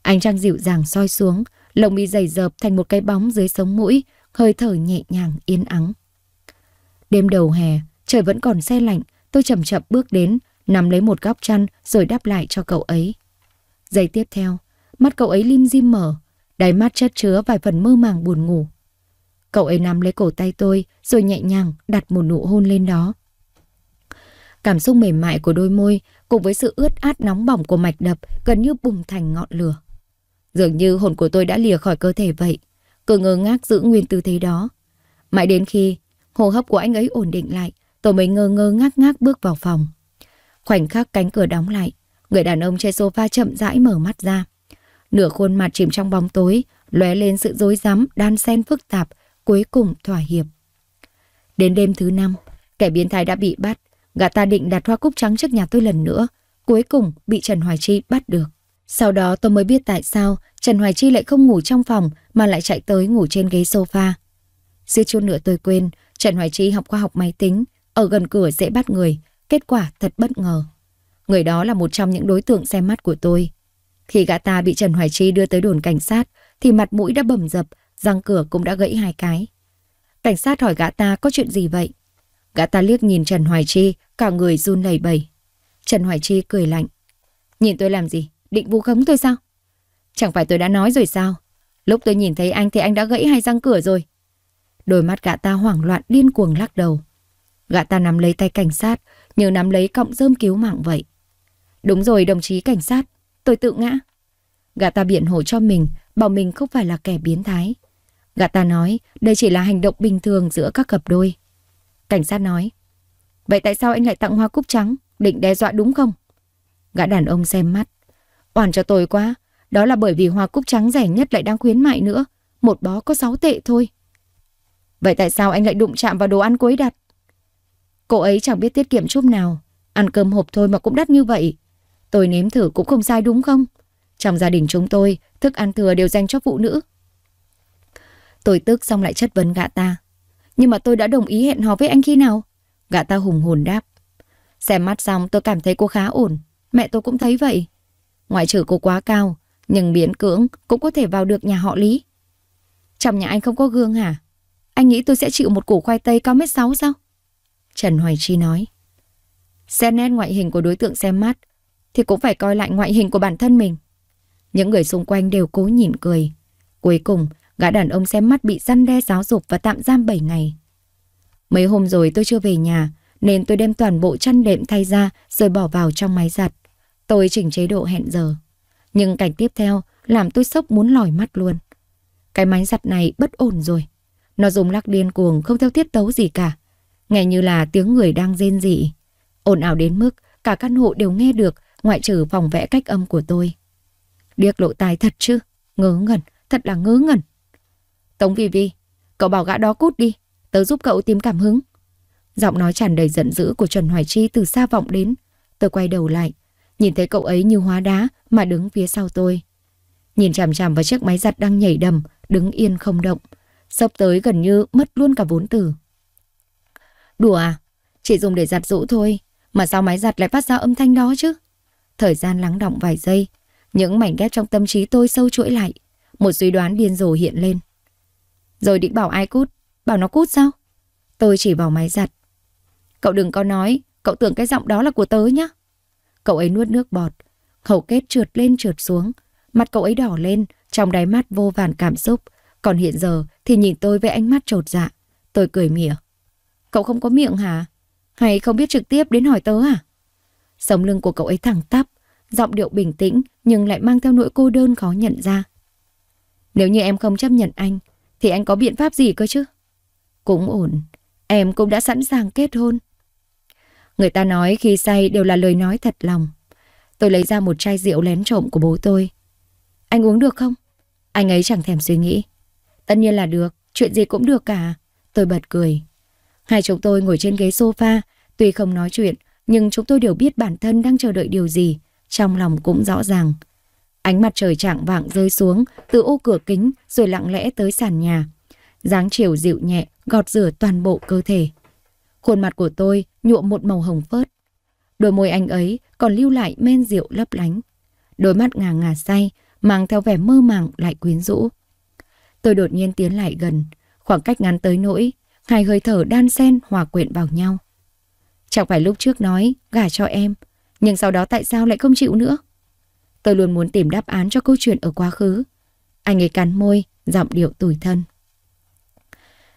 Ánh trăng dịu dàng soi xuống, lồng mi dày dợp thành một cái bóng dưới sống mũi, hơi thở nhẹ nhàng yên ắng. Đêm đầu hè, trời vẫn còn xe lạnh, tôi chậm chậm bước đến, nắm lấy một góc chăn rồi đáp lại cho cậu ấy. Giây tiếp theo, mắt cậu ấy lim dim mở, đáy mắt chất chứa vài phần mơ màng buồn ngủ. Cậu ấy nắm lấy cổ tay tôi rồi nhẹ nhàng đặt một nụ hôn lên đó. Cảm xúc mềm mại của đôi môi cùng với sự ướt át nóng bỏng của mạch đập gần như bùng thành ngọn lửa. Dường như hồn của tôi đã lìa khỏi cơ thể vậy, cứ ngơ ngác giữ nguyên tư thế đó. Mãi đến khi hô hấp của anh ấy ổn định lại, tôi mới ngơ ngơ ngác ngác bước vào phòng. Khoảnh khắc cánh cửa đóng lại, người đàn ông trên sofa chậm rãi mở mắt ra. Nửa khuôn mặt chìm trong bóng tối, lóe lên sự rối rắm đan xen phức tạp, cuối cùng thỏa hiệp. Đến đêm thứ năm, kẻ biến thái đã bị bắt, Gã ta định đặt hoa cúc trắng trước nhà tôi lần nữa, cuối cùng bị Trần Hoài Chi bắt được. Sau đó tôi mới biết tại sao Trần Hoài Chi lại không ngủ trong phòng mà lại chạy tới ngủ trên ghế sofa. Suýt chút nữa tôi quên, Trần Hoài Chi học khoa học máy tính, ở gần cửa dễ bắt người, kết quả thật bất ngờ. Người đó là một trong những đối tượng xem mắt của tôi. Khi gã ta bị Trần Hoài Chi đưa tới đồn cảnh sát thì mặt mũi đã bầm dập, răng cửa cũng đã gãy hai cái. Cảnh sát hỏi gã ta có chuyện gì vậy? Gã ta liếc nhìn Trần Hoài Chi, cả người run lẩy bẩy. Trần Hoài Chi cười lạnh. Nhìn tôi làm gì? Định vu khống tôi sao? Chẳng phải tôi đã nói rồi sao? Lúc tôi nhìn thấy anh thì anh đã gãy hai răng cửa rồi. Đôi mắt gã ta hoảng loạn điên cuồng lắc đầu. Gã ta nắm lấy tay cảnh sát, như nắm lấy cọng rơm cứu mạng vậy. Đúng rồi đồng chí cảnh sát, tôi tự ngã. Gã ta biện hộ cho mình, bảo mình không phải là kẻ biến thái. Gã ta nói đây chỉ là hành động bình thường giữa các cặp đôi. Cảnh sát nói. Vậy tại sao anh lại tặng hoa cúc trắng? Định đe dọa đúng không? Gã đàn ông xem mắt. Oản cho tôi quá. Đó là bởi vì hoa cúc trắng rẻ nhất lại đang khuyến mại nữa. Một bó có 6 tệ thôi. Vậy tại sao anh lại đụng chạm vào đồ ăn cô ấy đặt? Cô ấy chẳng biết tiết kiệm chút nào. Ăn cơm hộp thôi mà cũng đắt như vậy. Tôi nếm thử cũng không sai đúng không? Trong gia đình chúng tôi, thức ăn thừa đều dành cho phụ nữ. Tôi tức xong lại chất vấn gã ta. Nhưng mà tôi đã đồng ý hẹn hò với anh khi nào? Gã ta hùng hồn đáp. Xem mắt xong tôi cảm thấy cô khá ổn. Mẹ tôi cũng thấy vậy. Ngoại trừ cô quá cao, nhưng biến cưỡng cũng có thể vào được nhà họ Lý. Trong nhà anh không có gương hả? Anh nghĩ tôi sẽ chịu một củ khoai tây cao mét 6 sao? Trần Hoài Chi nói. Xem nét ngoại hình của đối tượng xem mắt thì cũng phải coi lại ngoại hình của bản thân mình. Những người xung quanh đều cố nhìn cười. Cuối cùng, Gã đàn ông xem mắt bị răn đe giáo dục và tạm giam 7 ngày. Mấy hôm rồi tôi chưa về nhà, nên tôi đem toàn bộ chăn đệm thay ra rồi bỏ vào trong máy giặt. Tôi chỉnh chế độ hẹn giờ. Nhưng cảnh tiếp theo làm tôi sốc muốn lòi mắt luôn. Cái máy giặt này bất ổn rồi. Nó dùng lắc điên cuồng không theo tiết tấu gì cả. Nghe như là tiếng người đang rên rỉ. Ồn ào đến mức cả căn hộ đều nghe được ngoại trừ phòng vẽ cách âm của tôi. Điếc lộ tai thật chứ, ngớ ngẩn, thật là ngớ ngẩn. Tống Vi Vi, cậu bảo gã đó cút đi, tớ giúp cậu tìm cảm hứng. Giọng nói tràn đầy giận dữ của Trần Hoài Chi từ xa vọng đến. Tôi quay đầu lại, nhìn thấy cậu ấy như hóa đá mà đứng phía sau tôi. Nhìn chằm chằm vào chiếc máy giặt đang nhảy đầm, đứng yên không động. Sắp tới gần như mất luôn cả vốn từ. Đùa à? Chỉ dùng để giặt rũ thôi. Mà sao máy giặt lại phát ra âm thanh đó chứ? Thời gian lắng động vài giây. Những mảnh ghép trong tâm trí tôi sâu chuỗi lại. Một suy đoán điên rồ hiện lên. Rồi định bảo ai cút? Bảo nó cút sao? Tôi chỉ vào máy giặt. Cậu đừng có nói, cậu tưởng cái giọng đó là của tớ nhá. Cậu ấy nuốt nước bọt, khẩu kết trượt lên trượt xuống. Mặt cậu ấy đỏ lên, trong đáy mắt vô vàn cảm xúc. Còn hiện giờ thì nhìn tôi với ánh mắt trột dạ. Tôi cười mỉa. Cậu không có miệng hả? Hay không biết trực tiếp đến hỏi tớ à? Sống lưng của cậu ấy thẳng tắp, giọng điệu bình tĩnh nhưng lại mang theo nỗi cô đơn khó nhận ra. Nếu như em không chấp nhận anh, thì anh có biện pháp gì cơ chứ? Cũng ổn, em cũng đã sẵn sàng kết hôn. Người ta nói khi say đều là lời nói thật lòng. Tôi lấy ra một chai rượu lén trộm của bố tôi. Anh uống được không? Anh ấy chẳng thèm suy nghĩ. Tất nhiên là được, chuyện gì cũng được cả. Tôi bật cười. Hai chúng tôi ngồi trên ghế sofa, tuy không nói chuyện, nhưng chúng tôi đều biết bản thân đang chờ đợi điều gì, trong lòng cũng rõ ràng. Ánh mặt trời trạng vạng rơi xuống từ ô cửa kính rồi lặng lẽ tới sàn nhà. dáng chiều dịu nhẹ gọt rửa toàn bộ cơ thể. Khuôn mặt của tôi nhuộm một màu hồng phớt. Đôi môi anh ấy còn lưu lại men rượu lấp lánh. Đôi mắt ngà ngà say, mang theo vẻ mơ màng lại quyến rũ. Tôi đột nhiên tiến lại gần, khoảng cách ngắn tới nỗi, hai hơi thở đan xen hòa quyện vào nhau. Chẳng phải lúc trước nói, gả cho em, nhưng sau đó tại sao lại không chịu nữa? Tôi luôn muốn tìm đáp án cho câu chuyện ở quá khứ. Anh ấy cắn môi, giọng điệu tủi thân.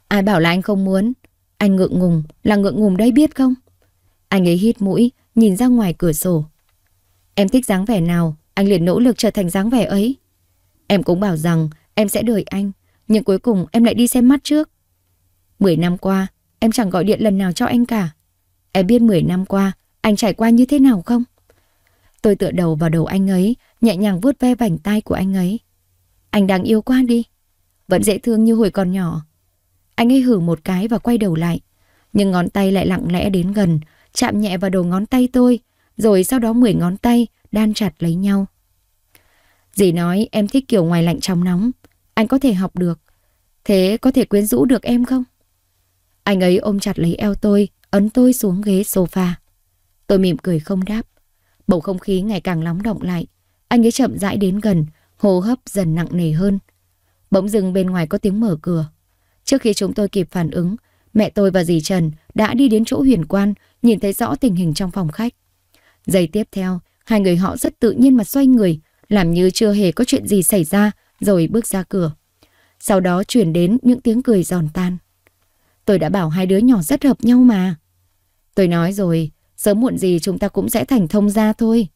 Ai bảo là anh không muốn? Anh ngượng ngùng, là ngượng ngùng đấy biết không? Anh ấy hít mũi, nhìn ra ngoài cửa sổ. Em thích dáng vẻ nào, anh liền nỗ lực trở thành dáng vẻ ấy. Em cũng bảo rằng em sẽ đợi anh, nhưng cuối cùng em lại đi xem mắt trước. Mười năm qua, em chẳng gọi điện lần nào cho anh cả. Em biết mười năm qua, anh trải qua như thế nào không? Tôi tựa đầu vào đầu anh ấy, nhẹ nhàng vuốt ve vành tay của anh ấy. Anh đang yêu quá đi. Vẫn dễ thương như hồi còn nhỏ. Anh ấy hử một cái và quay đầu lại. Nhưng ngón tay lại lặng lẽ đến gần, chạm nhẹ vào đầu ngón tay tôi, rồi sau đó mười ngón tay đan chặt lấy nhau. Dì nói em thích kiểu ngoài lạnh trong nóng, anh có thể học được. Thế có thể quyến rũ được em không? Anh ấy ôm chặt lấy eo tôi, ấn tôi xuống ghế sofa. Tôi mỉm cười không đáp. Bầu không khí ngày càng nóng động lại. Anh ấy chậm rãi đến gần, hô hấp dần nặng nề hơn. Bỗng dừng bên ngoài có tiếng mở cửa. Trước khi chúng tôi kịp phản ứng, mẹ tôi và dì Trần đã đi đến chỗ huyền quan, nhìn thấy rõ tình hình trong phòng khách. Giây tiếp theo, hai người họ rất tự nhiên mà xoay người, làm như chưa hề có chuyện gì xảy ra, rồi bước ra cửa. Sau đó chuyển đến những tiếng cười giòn tan. Tôi đã bảo hai đứa nhỏ rất hợp nhau mà. Tôi nói rồi, Sớm muộn gì chúng ta cũng sẽ thành thông gia thôi.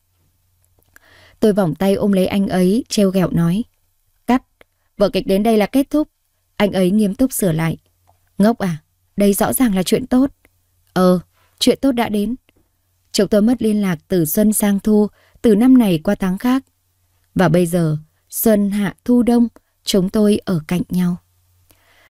Tôi vòng tay ôm lấy anh ấy, treo gẹo nói. Cắt, vở kịch đến đây là kết thúc. Anh ấy nghiêm túc sửa lại. Ngốc à, đây rõ ràng là chuyện tốt. Ờ, chuyện tốt đã đến. Chúng tôi mất liên lạc từ xuân sang thu, từ năm này qua tháng khác. Và bây giờ, xuân hạ thu đông, chúng tôi ở cạnh nhau.